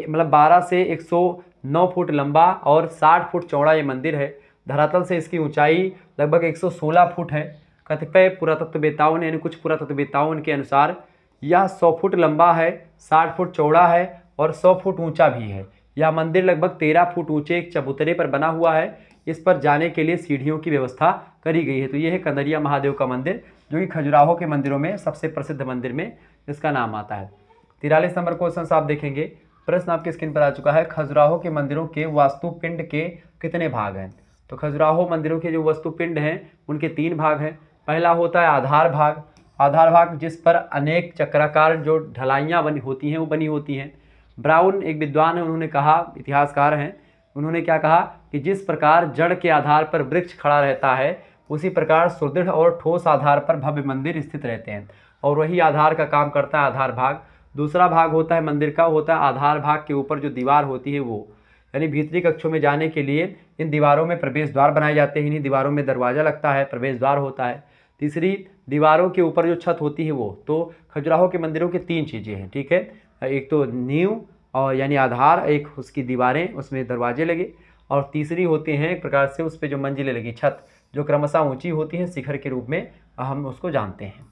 मतलब बारह से एक सौ नौ फुट लंबा और साठ फुट चौड़ा ये मंदिर है धरातल से इसकी ऊंचाई लगभग एक सौ सोलह फुट है कतिपय पुरातत्ववेताओं ने यानी कुछ पुरातत्ववेताओं के अनुसार यह सौ फुट लंबा है साठ फुट चौड़ा है और सौ फुट ऊंचा भी है यह मंदिर लगभग तेरह फुट ऊंचे एक चबूतरे पर बना हुआ है इस पर जाने के लिए सीढ़ियों की व्यवस्था करी गई है तो ये है कंदरिया महादेव का मंदिर जो कि खजुराहो के मंदिरों में सबसे प्रसिद्ध मंदिर में इसका नाम आता है तिरालीस नंबर क्वेश्चन आप देखेंगे प्रश्न आपके स्क्रीन पर आ चुका है खजुराहो के मंदिरों के वास्तुपिंड के कितने भाग हैं तो खजुराहो मंदिरों के जो वस्तुपिंड हैं उनके तीन भाग हैं पहला होता है आधार भाग आधार भाग जिस पर अनेक चक्राकार जो ढलाइयाँ बनी होती हैं वो बनी होती हैं ब्राउन एक विद्वान है उन्होंने कहा इतिहासकार हैं उन्होंने क्या कहा कि जिस प्रकार जड़ के आधार पर वृक्ष खड़ा रहता है उसी प्रकार सुदृढ़ और ठोस आधार पर भव्य मंदिर स्थित रहते हैं और वही आधार का काम करता है आधार भाग दूसरा भाग होता है मंदिर का होता है आधार भाग के ऊपर जो दीवार होती है वो यानी भीतरी कक्षों में जाने के लिए इन दीवारों में प्रवेश द्वार बनाए जाते हैं इन्हीं दीवारों में दरवाज़ा लगता है प्रवेश द्वार होता है तीसरी दीवारों के ऊपर जो छत होती है वो तो खजुराहो के मंदिरों के तीन चीज़ें हैं ठीक है एक तो नींव और यानी आधार एक उसकी दीवारें उसमें दरवाजे लगे और तीसरी होती हैं एक प्रकार से उस पर जो मंजिलें लगी छत जो क्रमशः ऊंची होती है शिखर के रूप में हम उसको जानते हैं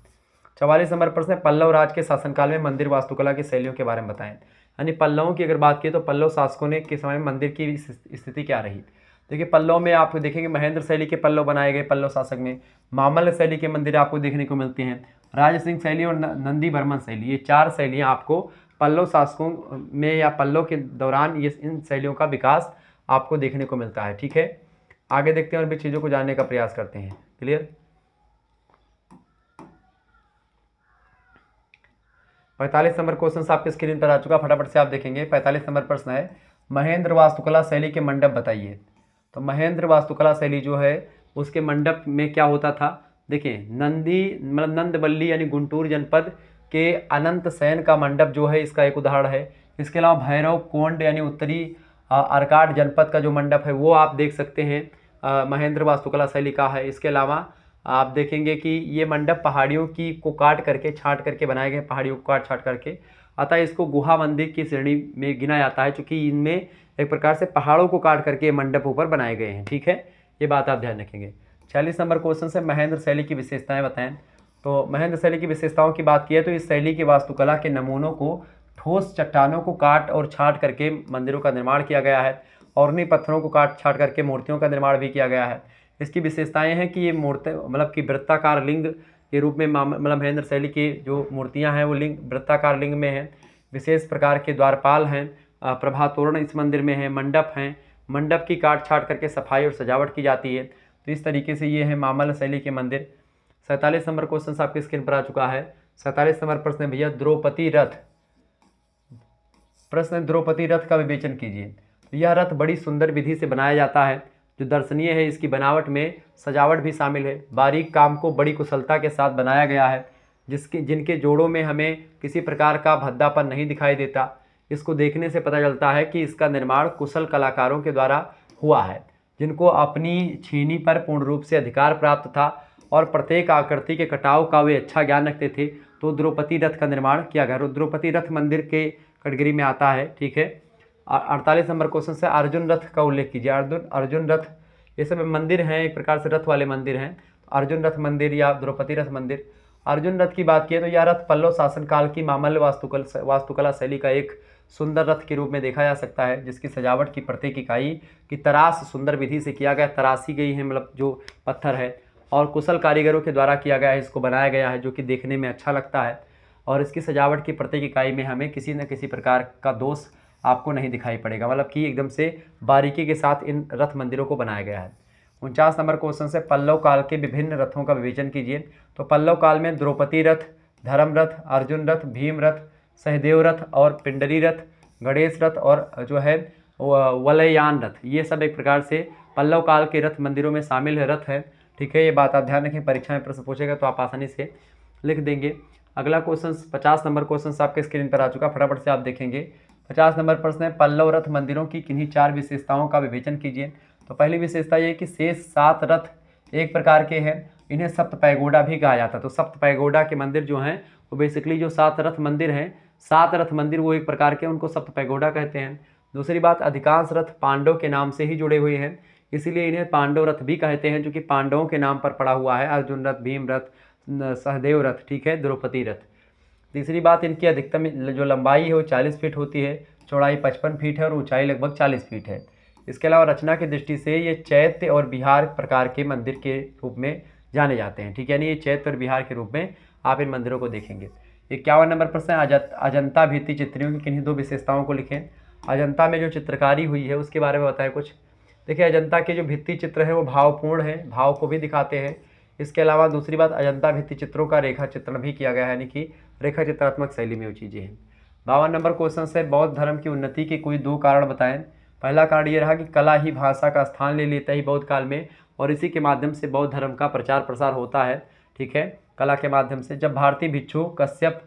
चवालीस नंबर प्रश्न पल्लव राज के शासनकाल में मंदिर वास्तुकला की शैलियों के बारे में बताएं यानी पल्लवों की अगर बात की तो पल्लव शासकों ने के समय मंदिर की स्थिति क्या रही देखिए पल्लव में आप देखेंगे महेंद्र शैली के पल्लव बनाए गए पल्लव शासक में मामल शैली के मंदिर आपको देखने को मिलते हैं राज सिंह शैली और नंदी बर्मन शैली ये चार शैलियाँ आपको पल्लव शासकों में या पल्लव के दौरान ये इन शैलियों का विकास आपको देखने को मिलता है ठीक है आगे देखते हैं और भी चीज़ों को जानने का प्रयास करते हैं क्लियर पैंतालीस नंबर क्वेश्चन आपके स्क्रीन पर आ चुका फटाफट से आप देखेंगे पैंतालीस नंबर प्रश्न है महेंद्र वास्तुकला शैली के मंडप बताइए तो महेंद्र वास्तुकला शैली जो है उसके मंडप में क्या होता था देखिए नंदी मतलब नंदबल्ली यानी गुंटूर जनपद के अनंत सैन का मंडप जो है इसका एक उदाहरण है इसके अलावा भैरव कोंड यानी उत्तरी अरकाट जनपद का जो मंडप है वो आप देख सकते हैं महेंद्र वास्तुकला शैली का है इसके अलावा आप देखेंगे कि ये मंडप पहाड़ियों की को काट करके छाट करके बनाए गए पहाड़ियों को काट छाट करके अतः इसको गुहा मंदिर की श्रेणी में गिना जाता है चूँकि इनमें एक प्रकार से पहाड़ों को काट करके ये मंडप ऊपर बनाए गए हैं ठीक है ये बात आप ध्यान रखेंगे चालीस नंबर क्वेश्चन से महेंद्र शैली की विशेषताएँ बताएं तो महेंद्र शैली की विशेषताओं की बात की है तो इस शैली की वास्तुकला के नमूनों को ठोस चट्टानों को काट और छाट करके मंदिरों का निर्माण किया गया है और उन्हीं पत्थरों को काट छाट करके मूर्तियों का निर्माण भी किया गया है इसकी विशेषताएं हैं कि ये मूर्ति मतलब कि वृत्ताकार लिंग के रूप में मतलब महेंद्र शैली की जो मूर्तियाँ हैं वो लिंग वृत्ताकार लिंग में हैं विशेष प्रकार के द्वारपाल हैं प्रभा तोरण इस मंदिर में है मंडप हैं मंडप की काट छाट करके सफाई और सजावट की जाती है तो इस तरीके से ये है मामल शैली के मंदिर सैंतालीस नंबर क्वेश्चन आपके स्क्रीन पर आ चुका है सैंतालीस नंबर प्रश्न है भैया द्रौपदी रथ प्रश्न द्रौपदी रथ का विवेचन कीजिए तो यह रथ बड़ी सुंदर विधि से बनाया जाता है जो दर्शनीय है इसकी बनावट में सजावट भी शामिल है बारीक काम को बड़ी कुशलता के साथ बनाया गया है जिसके जिनके जोड़ों में हमें किसी प्रकार का भद्दापन नहीं दिखाई देता इसको देखने से पता चलता है कि इसका निर्माण कुशल कलाकारों के द्वारा हुआ है जिनको अपनी छीनी पर पूर्ण रूप से अधिकार प्राप्त था और प्रत्येक आकृति के कटाव का वे अच्छा ज्ञान रखते थे तो द्रौपदी रथ का निर्माण किया गया द्रौपदी रथ मंदिर के कटगरी में आता है ठीक है अड़तालीस नंबर क्वेश्चन से अर्जुन रथ का उल्लेख कीजिए अर्जुन अर्जुन रथ ये सब मंदिर हैं एक प्रकार से रथ वाले मंदिर हैं अर्जुन रथ मंदिर या द्रौपदी रथ मंदिर अर्जुन रथ की बात की तो यह रथ पल्लव शासनकाल की मामल्य वास्तुकल वास्तुकला शैली का एक सुंदर रथ के रूप में देखा जा सकता है जिसकी सजावट की प्रत्येक इकाई की तराश सुंदर विधि से किया गया तराशी गई है मतलब जो पत्थर है और कुशल कारीगरों के द्वारा किया गया है इसको बनाया गया है जो कि देखने में अच्छा लगता है और इसकी सजावट की प्रत्येक इकाई में हमें किसी न किसी प्रकार का दोष आपको नहीं दिखाई पड़ेगा मतलब कि एकदम से बारीकी के साथ इन रथ मंदिरों को बनाया गया है उनचास नंबर क्वेश्चन से पल्लव काल के विभिन्न रथों का विवेचन कीजिए तो पल्लव काल में द्रौपदी रथ धर्म रथ अर्जुन रथ भीम रथ सहदेव रथ और पिंडरी रथ गणेश रथ और जो है वलयान रथ ये सब एक प्रकार से पल्लव काल के रथ मंदिरों में शामिल है रथ है ठीक है ये बात आप ध्यान रखें परीक्षा में प्रश्न पूछेगा तो आप आसानी से लिख देंगे अगला क्वेश्चन पचास नंबर क्वेश्चन आपके स्क्रीन पर आ चुका फटाफट से आप देखेंगे पचास नंबर प्रश्न है पल्लव रथ मंदिरों की किन्हीं चार विशेषताओं का विवेचन कीजिए तो पहली विशेषता ये कि शेष सात रथ एक प्रकार के हैं इन्हें सप्त पैगोडा भी कहा जाता है तो सप्त पैगोडा के मंदिर जो हैं वो बेसिकली जो सात रथ मंदिर हैं सात रथ मंदिर वो एक प्रकार के उनको सप्त पैगोडा कहते हैं दूसरी बात अधिकांश रथ पांडव के नाम से ही जुड़े हुए हैं इसीलिए इन्हें पांडव रथ भी कहते हैं जो कि पांडवों के नाम पर पड़ा हुआ है अर्जुन रथ भीम रथ सहदेव रथ ठीक है द्रौपदी रथ तीसरी बात इनकी अधिकतम जो लंबाई है वो चालीस फीट होती है चौड़ाई पचपन फीट है और ऊंचाई लगभग चालीस फीट है इसके अलावा रचना की दृष्टि से ये चैत्य और बिहार प्रकार के मंदिर के रूप में जाने जाते हैं ठीक है यानी ये चैत्य और बिहार के रूप में आप इन मंदिरों को देखेंगे इक्यावन नंबर प्रश्न अजंता भित्ति चित्रियों की किन्हीं दो विशेषताओं को लिखें अजंता में जो चित्रकारी हुई है उसके बारे में बताएं कुछ देखिए अजंता के जो भित्ति चित्र हैं वो भावपूर्ण हैं भाव को भी दिखाते हैं इसके अलावा दूसरी बात अजंता भित्ति चित्रों का रेखा चित्रण भी किया गया है यानी कि रेखा चित्रात्मक शैली में वो चीज़ें हैं बावन नंबर क्वेश्चन से बौद्ध धर्म की उन्नति के कोई दो कारण बताएं पहला कारण ये रहा कि कला ही भाषा का स्थान ले लेता ही बौद्ध काल में और इसी के माध्यम से बौद्ध धर्म का प्रचार प्रसार होता है ठीक है कला के माध्यम से जब भारतीय भिक्षु कश्यप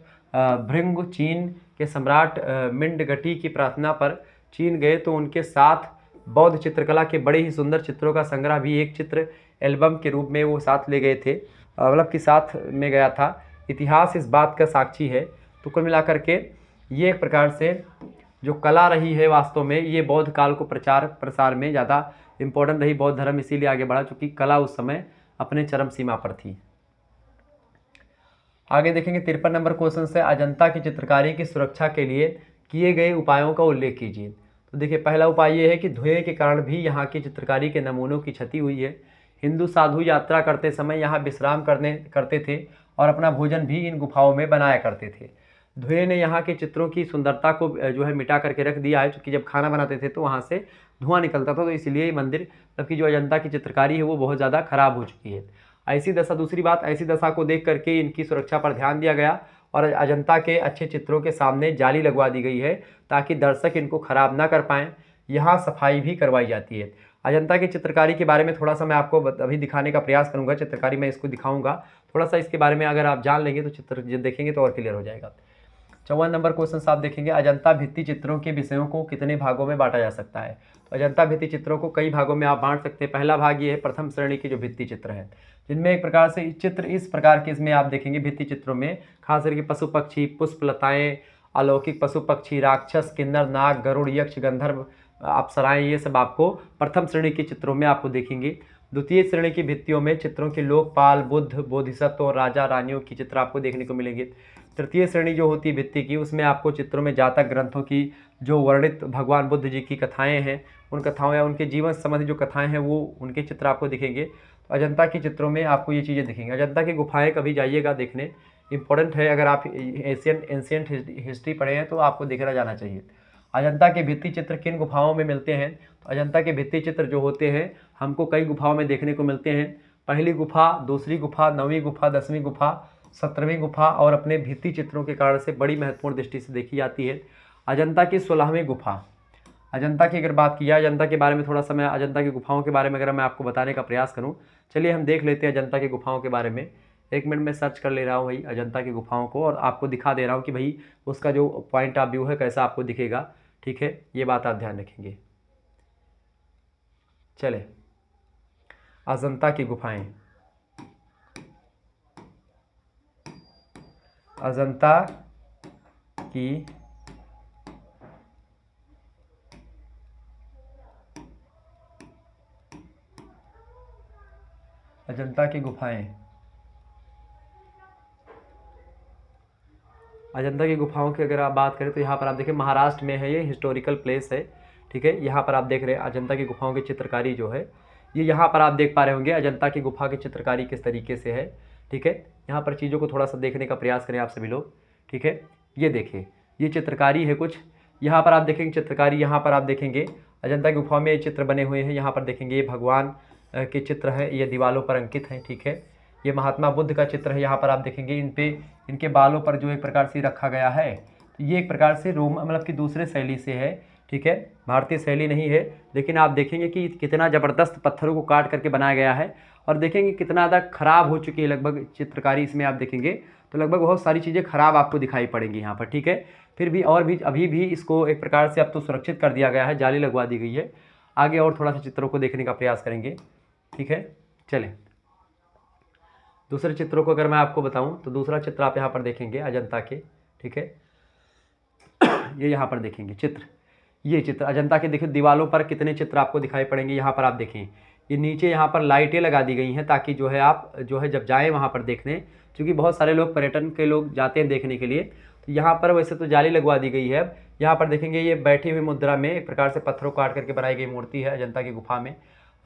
भृंग चीन के सम्राट मिंडगटी की प्रार्थना पर चीन गए तो उनके साथ बौद्ध चित्रकला के बड़े ही सुंदर चित्रों का संग्रह भी एक चित्र एल्बम के रूप में वो साथ ले गए थे मतलब के साथ में गया था इतिहास इस बात का साक्षी है तो कुल मिलाकर के ये एक प्रकार से जो कला रही है वास्तव में ये बौद्ध काल को प्रचार प्रसार में ज़्यादा इम्पोर्टेंट रही बौद्ध धर्म इसीलिए आगे बढ़ा चूँकि कला उस समय अपने चरम सीमा पर थी आगे देखेंगे तिरपन नंबर क्वेश्चन से अजंता की चित्रकारी की सुरक्षा के लिए किए गए उपायों का उल्लेख कीजिए तो देखिए पहला उपाय ये है कि धुएं के कारण भी यहाँ की चित्रकारी के नमूनों की क्षति हुई है हिंदू साधु यात्रा करते समय यहाँ विश्राम करने करते थे और अपना भोजन भी इन गुफाओं में बनाया करते थे धुएं ने यहाँ के चित्रों की सुंदरता को जो है मिटा करके रख दिया है क्योंकि जब खाना बनाते थे तो वहाँ से धुआं निकलता था तो इसलिए मंदिर मतलब की जो अजंता की चित्रकारी है वो बहुत ज़्यादा खराब हो चुकी है ऐसी दशा दूसरी बात ऐसी दशा को देख करके इनकी सुरक्षा पर ध्यान दिया गया और अजंता के अच्छे चित्रों के सामने जाली लगवा दी गई है ताकि दर्शक इनको खराब ना कर पाएँ यहाँ सफाई भी करवाई जाती है अजंता की चित्रकारी के बारे में थोड़ा सा मैं आपको अभी दिखाने का प्रयास करूँगा चित्रकारी मैं इसको दिखाऊँगा थोड़ा सा इसके बारे में अगर आप जान लेंगे तो चित्र देखेंगे तो और क्लियर हो जाएगा चौवन नंबर क्वेश्चन आप देखेंगे अजंता भित्ति चित्रों के विषयों को कितने भागों में बांटा जा सकता है अजंता भित्ति चित्रों को कई भागों में आप बांट सकते हैं पहला भाग ये है प्रथम श्रेणी की जो भित्ति चित्र है जिनमें एक प्रकार से चित्र इस प्रकार के इसमें आप देखेंगे भित्ति चित्रों में खास करके पशु पक्षी पुष्प अलौकिक पशु पक्षी राक्षस किन्नर नाग गरुड़ यक्ष गंधर्व अप्सराएँ ये सब आपको प्रथम श्रेणी के चित्रों में आपको देखेंगे द्वितीय श्रेणी की भित्तियों में चित्रों के लोकपाल बुद्ध बोधिसत्व और राजा रानियों की चित्र आपको देखने को मिलेंगे तृतीय श्रेणी जो होती है वित्तीय की उसमें आपको चित्रों में जातक ग्रंथों की जो वर्णित भगवान बुद्ध जी की कथाएं हैं उन कथाओं या उनके जीवन संबंधी जो कथाएं हैं वो उनके चित्र आपको दिखेंगे तो अजंता के चित्रों में आपको ये चीज़ें दिखेंगी अजंता की गुफाएँ कभी जाइएगा देखने इंपॉर्टेंट है अगर आप एशियन एंशियंट हिस्ट्री पढ़े हैं तो आपको देखना जाना चाहिए अजंता के भित्ति चित्र किन गुफाओं में मिलते हैं तो अजंता के भित्ति चित्र जो होते हैं हमको कई गुफाओं में देखने को मिलते हैं पहली गुफा दूसरी गुफा नौवीं गुफा दसवीं गुफा सत्रहवीं गुफा और अपने भित्ति चित्रों के कारण से बड़ी महत्वपूर्ण दृष्टि से देखी जाती है अजंता की सोलहवीं गुफा अजंता की अगर बात की जाए अजंता के बारे में थोड़ा सा मैं अजंता की गुफाओं के बारे में अगर मैं आपको बताने का प्रयास करूँ चलिए हम देख लेते हैं अजंता की गुफाओं के बारे में एक मिनट में सर्च कर ले रहा हूँ भाई अजंता की गुफाओं को और आपको दिखा दे रहा हूँ कि भाई उसका जो पॉइंट ऑफ व्यू है कैसा आपको दिखेगा ठीक है ये बात आप ध्यान रखेंगे चले अजंता की गुफाएँ अजंता की अजंता की गुफाएं अजंता की गुफाओं की अगर आप बात करें तो यहाँ पर आप देखें महाराष्ट्र में है ये हिस्टोरिकल प्लेस है ठीक है यहाँ पर आप देख रहे हैं अजंता की गुफाओं की चित्रकारी जो है ये यहाँ पर आप देख पा रहे होंगे अजंता की गुफा की चित्रकारी किस तरीके से है ठीक है यहाँ पर चीज़ों को थोड़ा सा देखने का प्रयास करें आप सभी लोग ठीक है ये देखिए ये चित्रकारी है कुछ यहाँ पर आप देखेंगे चित्रकारी यहाँ पर आप देखेंगे अजंता गुफा में ये चित्र बने हुए हैं यहाँ पर देखेंगे ये भगवान के चित्र है ये दीवालों पर अंकित हैं ठीक है ये महात्मा बुद्ध का चित्र है यहाँ पर आप देखेंगे इन पे इनके बालों पर जो एक प्रकार से रखा गया है ये एक प्रकार से रोम मतलब कि दूसरे शैली से है ठीक है भारतीय शैली नहीं है लेकिन आप देखेंगे कि कितना ज़बरदस्त पत्थरों को काट करके बनाया गया है और देखेंगे कितना ज़्यादा ख़राब हो चुकी है लगभग चित्रकारी इसमें आप देखेंगे तो लगभग बहुत सारी चीज़ें ख़राब आपको दिखाई पड़ेंगी यहाँ पर ठीक है फिर भी और भी अभी भी इसको एक प्रकार से अब तो सुरक्षित कर दिया गया है जाली लगवा दी गई है आगे और थोड़ा सा चित्रों को देखने का प्रयास करेंगे ठीक है चलें दूसरे चित्रों को अगर मैं आपको बताऊं तो दूसरा चित्र आप यहाँ पर देखेंगे अजंता के ठीक है ये यहाँ पर देखेंगे चित्र ये चित्र अजंता के देखिए दीवालों पर कितने चित्र आपको दिखाई पड़ेंगे यहाँ पर आप देखें ये नीचे यहाँ पर लाइटें लगा दी गई हैं ताकि जो है आप जो है जब जाएँ वहाँ पर देखने क्योंकि बहुत सारे लोग पर्यटन के लोग जाते हैं देखने के लिए तो यहाँ पर वैसे तो जाली लगवा दी गई है यहाँ पर देखेंगे ये बैठी हुई मुद्रा में एक प्रकार से पत्थरों काट करके बनाई गई मूर्ति है अजंता की गुफा में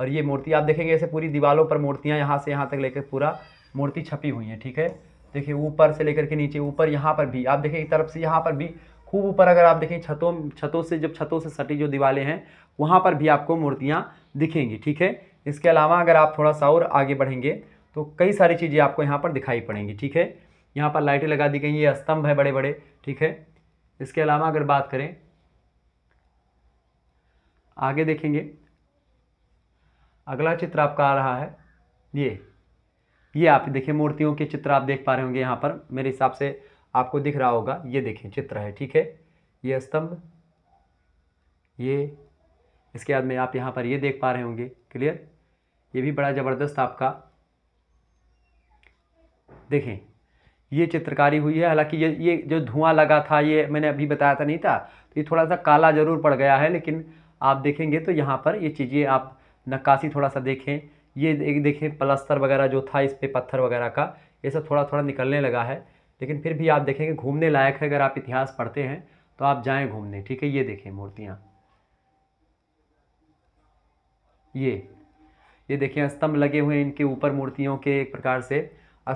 और ये मूर्ति आप देखेंगे ऐसे पूरी दीवालों पर मूर्तियाँ यहाँ से यहाँ तक लेकर पूरा मूर्ति छपी हुई है ठीक है देखिए ऊपर से लेकर के नीचे ऊपर यहाँ पर भी आप देखें एक तरफ से यहाँ पर भी खूब ऊपर अगर आप देखें छतों छतों से जब छतों से सटी जो दीवारें हैं वहाँ पर भी आपको मूर्तियाँ दिखेंगी ठीक है इसके अलावा अगर आप थोड़ा सा और आगे बढ़ेंगे तो कई सारी चीज़ें आपको यहाँ पर दिखाई पड़ेंगी ठीक है यहाँ पर लाइटें लगा दी गई ये स्तंभ है बड़े बड़े ठीक है इसके अलावा अगर बात करें आगे देखेंगे अगला चित्र आपका आ रहा है ये ये आप देखिए मूर्तियों के चित्र आप देख पा रहे होंगे यहाँ पर मेरे हिसाब से आपको दिख रहा होगा ये देखें चित्र है ठीक है ये स्तंभ ये इसके बाद में आप यहाँ पर ये देख पा रहे होंगे क्लियर ये भी बड़ा ज़बरदस्त आपका देखें ये चित्रकारी हुई है हालांकि ये ये जो धुआं लगा था ये मैंने अभी बताया था नहीं था तो ये थोड़ा सा काला ज़रूर पड़ गया है लेकिन आप देखेंगे तो यहाँ पर ये चीज़ें आप नक्काशी थोड़ा सा देखें ये एक देखें प्लस्तर वगैरह जो था इस पर पत्थर वगैरह का ये सब थोड़ा थोड़ा निकलने लगा है लेकिन फिर भी आप देखेंगे घूमने लायक है अगर आप इतिहास पढ़ते हैं तो आप जाएं घूमने ठीक है ये देखें मूर्तियाँ ये ये देखें स्तंभ लगे हुए हैं इनके ऊपर मूर्तियों के एक प्रकार से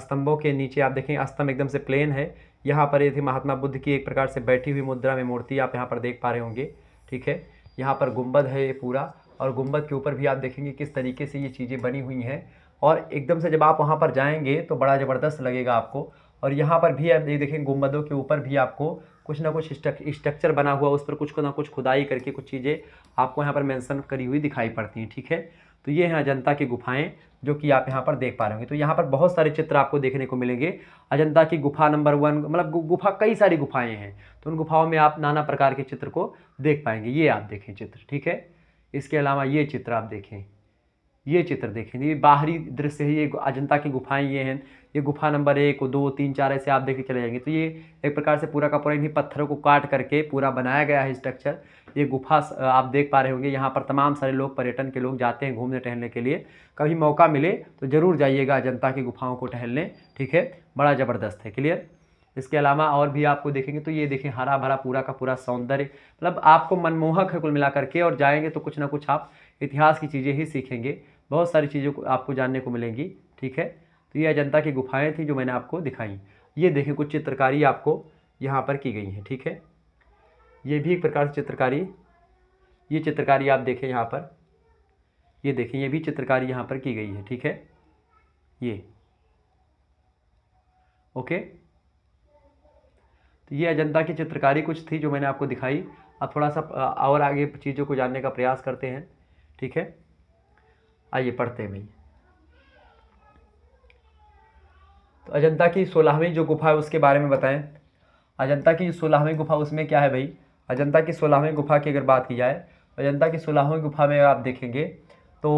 स्तंभों के नीचे आप देखें स्तंभ एकदम से प्लेन है यहाँ पर ये थी महात्मा बुद्ध की एक प्रकार से बैठी हुई मुद्रा में मूर्ति आप यहाँ पर देख पा रहे होंगे ठीक है यहाँ पर गुम्बद है ये पूरा और गुम्बद के ऊपर भी आप देखेंगे किस तरीके से ये चीज़ें बनी हुई हैं और एकदम से जब आप वहाँ पर जाएंगे तो बड़ा ज़बरदस्त लगेगा आपको और यहाँ पर भी आप देखें गुम्बदों के ऊपर भी आपको कुछ ना कुछ स्ट्रक्चर बना हुआ उस पर कुछ ना कुछ खुदाई करके कुछ चीज़ें आपको यहाँ पर मेंशन करी हुई दिखाई पड़ती हैं ठीक है तो ये हैं अजंता की गुफाएं जो कि आप यहाँ पर देख पा रहे होंगे तो यहाँ पर बहुत सारे चित्र आपको देखने को मिलेंगे अजंता की गुफा नंबर वन मतलब गुफा कई सारी गुफाएं हैं तो उन गुफाओं में आप नाना प्रकार के चित्र को देख पाएंगे ये आप देखें चित्र ठीक है इसके अलावा ये चित्र आप देखें ये चित्र देखेंगे ये बाहरी दृश्य है ये अजंता की गुफाएं ये हैं ये गुफा नंबर एक दो तीन चार ऐसे आप के चले जाएंगे तो ये एक प्रकार से पूरा का पूरा इन्हीं पत्थरों को काट करके पूरा बनाया गया है स्ट्रक्चर ये गुफा आप देख पा रहे होंगे यहाँ पर तमाम सारे लोग पर्यटन के लोग जाते हैं घूमने टहलने के लिए कभी मौका मिले तो ज़रूर जाइएगा अजंता की गुफाओं को टहलने ठीक है बड़ा ज़बरदस्त है क्लियर इसके अलावा और भी आपको देखेंगे तो ये देखें हरा भरा पूरा का पूरा सौंदर्य मतलब आपको मनमोहक है कुल मिला करके और जाएंगे तो कुछ ना कुछ आप इतिहास की चीज़ें ही सीखेंगे बहुत सारी चीज़ों को आपको जानने को मिलेंगी ठीक है तो ये अजंता की गुफाएँ थी जो मैंने आपको दिखाई ये देखें कुछ चित्रकारी आपको यहाँ पर की गई है ठीक है ये भी एक प्रकार से चित्रकारी ये चित्रकारी आप देखें यहाँ पर ये देखें ये भी चित्रकारी यहाँ पर की गई है ठीक है ये ओके तो ये अजंता की चित्रकारी कुछ थी जो मैंने आपको दिखाई अब थोड़ा सा और आगे चीज़ों को जानने का प्रयास करते हैं ठीक है आइए पढ़ते हैं भाई तो अजंता की सोलहवीं जो गुफा है उसके बारे में बताएं अजंता की सोलहवीं गुफा उसमें क्या है भाई अजंता की सोलहवीं गुफा की अगर बात की जाए अजंता की सोलहवीं गुफा में आप देखेंगे तो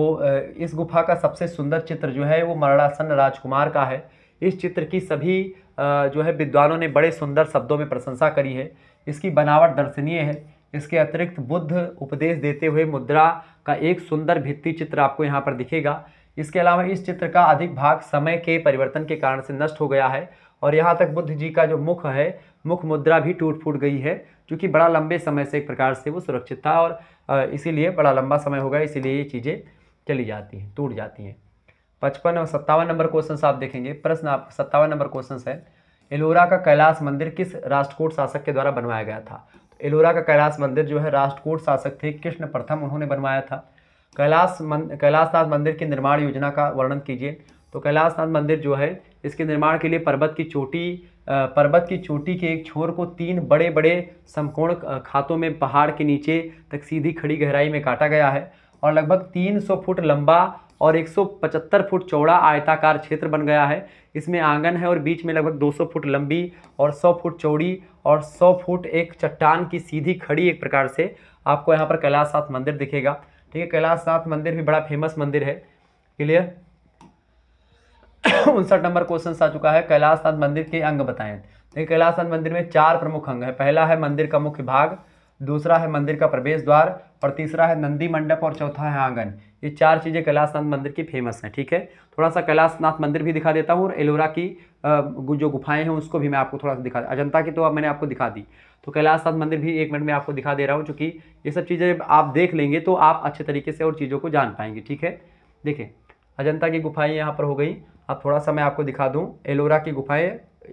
इस गुफा का सबसे सुंदर चित्र जो है वो मरणासन राजकुमार का है इस चित्र की सभी जो है विद्वानों ने बड़े सुंदर शब्दों में प्रशंसा करी है इसकी बनावट दर्शनीय है इसके अतिरिक्त बुद्ध उपदेश देते हुए मुद्रा का एक सुंदर भित्ति चित्र आपको यहाँ पर दिखेगा इसके अलावा इस चित्र का अधिक भाग समय के परिवर्तन के कारण से नष्ट हो गया है और यहाँ तक बुद्ध जी का जो मुख है मुख मुद्रा भी टूट फूट गई है क्योंकि बड़ा लंबे समय से एक प्रकार से वो सुरक्षित था और इसीलिए बड़ा लंबा समय होगा इसीलिए ये चीज़ें चली जाती हैं टूट जाती हैं पचपन और सत्तावन नंबर क्वेश्चन आप देखेंगे प्रश्न आप सत्तावन नंबर क्वेश्चन है एलोरा का कैलाश मंदिर किस राष्ट्रकूट शासक के द्वारा बनवाया गया था एलोरा का कैलाश मंदिर जो है राष्ट्रकूट शासक थे कृष्ण प्रथम उन्होंने बनवाया था कैलाश मन कैलाशनाथ मंदिर की निर्माण योजना का वर्णन कीजिए तो कैलाशनाथ मंदिर जो है इसके निर्माण के लिए पर्वत की चोटी पर्वत की चोटी के एक छोर को तीन बड़े बड़े समकोण खातों में पहाड़ के नीचे तक सीधी खड़ी गहराई में काटा गया है और लगभग 300 फुट लंबा और 175 फुट चौड़ा आयताकार क्षेत्र बन गया है इसमें आंगन है और बीच में लगभग 200 फुट लंबी और 100 फुट चौड़ी और 100 फुट एक चट्टान की सीधी खड़ी एक प्रकार से आपको यहाँ पर कैलाशनाथ मंदिर दिखेगा ठीक है कैलाशनाथ मंदिर भी बड़ा फेमस मंदिर है क्लियर उनसठ नंबर क्वेश्चन आ चुका है कैलाशनाथ मंदिर के अंग बताएं देखिए मंदिर में चार प्रमुख अंग है पहला है मंदिर का मुख्य भाग दूसरा है मंदिर का प्रवेश द्वार और तीसरा है नंदी मंडप और चौथा है आंगन ये चार चीज़ें कैलाशनाथ मंदिर की फेमस हैं ठीक है थोड़ा सा कैलाशनाथ मंदिर भी दिखा देता हूँ और एलोरा की जो गुफाएं हैं उसको भी मैं आपको थोड़ा सा दिखा अजंता की तो अब मैंने आपको दिखा दी तो कैलाशनाथ मंदिर भी एक मिनट में आपको दिखा दे रहा हूँ चूँकि ये सब चीज़ें आप देख लेंगे तो आप अच्छे तरीके से और चीज़ों को जान पाएंगे ठीक है देखिए अजंता की गुफाएँ यहाँ पर हो गई अब थोड़ा सा मैं आपको दिखा दूँ एलोरा की गुफाएँ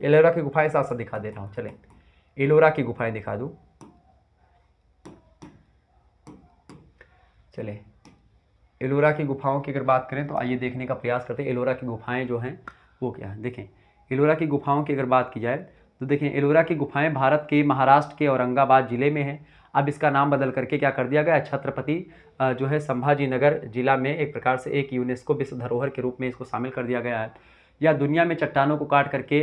एलोरा की गुफाएँ साथ साथ दिखा दे रहा हूँ चले एलोरा की गुफाएँ दिखा दूँ चले एलोरा की गुफाओं की अगर बात करें तो आइए देखने का प्रयास करते हैं एलोरा की गुफाएं जो हैं वो क्या है देखें एलोरा की गुफाओं की अगर बात की जाए तो देखें एलोरा की गुफाएं भारत के महाराष्ट्र के औरंगाबाद ज़िले में हैं अब इसका नाम बदल करके क्या कर दिया गया छत्रपति जो है संभाजी नगर जिला में एक प्रकार से एक यूनेस्को विश्व धरोहर के रूप में इसको शामिल कर दिया गया है या दुनिया में चट्टानों को काट करके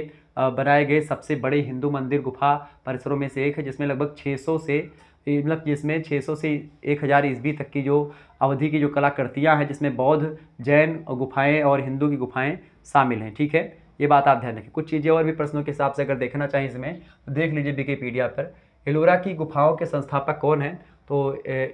बनाए गए सबसे बड़े हिंदू मंदिर गुफा परिसरों में से एक है जिसमें लगभग छः से मतलब जिसमें 600 से 1000 ईस्वी तक की जो अवधि की जो कलाकृतियाँ हैं जिसमें बौद्ध जैन और गुफाएँ और हिंदू की गुफाएँ शामिल हैं ठीक है ये बात आप ध्यान रखें कुछ चीज़ें और भी प्रश्नों के हिसाब से अगर देखना चाहें इसमें तो देख लीजिए विकीपीडिया पर एलोरा की गुफाओं के संस्थापक कौन हैं तो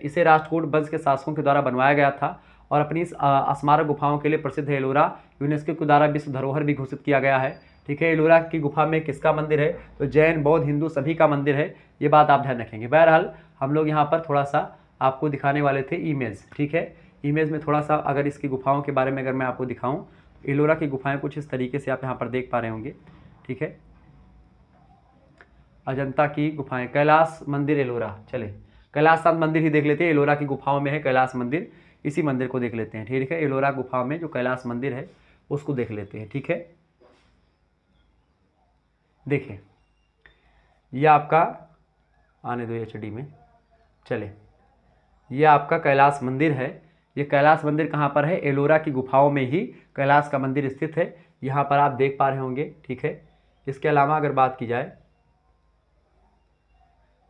इसे राष्ट्रकूट वंश के शासकों के द्वारा बनवाया गया था और अपनी स्मारक गुफाओं के लिए प्रसिद्ध एलोरा यूनेस्को के द्वारा विश्व धरोहर भी घोषित किया गया है ठीक है एलोरा की गुफा में किसका मंदिर है तो जैन बौद्ध हिंदू सभी का मंदिर है ये बात आप ध्यान रखेंगे बहरहाल हम लोग यहाँ पर थोड़ा सा आपको दिखाने वाले थे इमेज ठीक है इमेज में थोड़ा सा अगर इसकी गुफाओं के बारे में अगर मैं आपको दिखाऊँ एलोरा की गुफाएँ कुछ इस तरीके से आप यहाँ पर देख पा रहे होंगे ठीक है अजंता की गुफाएं कैलाश मंदिर एलोरा चले कैलाश नाथ मंदिर ही देख लेते हैं एलोरा की गुफाओं में है कैलाश मंदिर इसी मंदिर को देख लेते हैं ठीक है एलोरा गुफा में जो कैलाश मंदिर है उसको देख लेते हैं ठीक है देखिए ये आपका आने दो एच में चले ये आपका कैलाश मंदिर है ये कैलाश मंदिर कहाँ पर है एलोरा की गुफाओं में ही कैलाश का मंदिर स्थित है यहाँ पर आप देख पा रहे होंगे ठीक है इसके अलावा अगर बात की जाए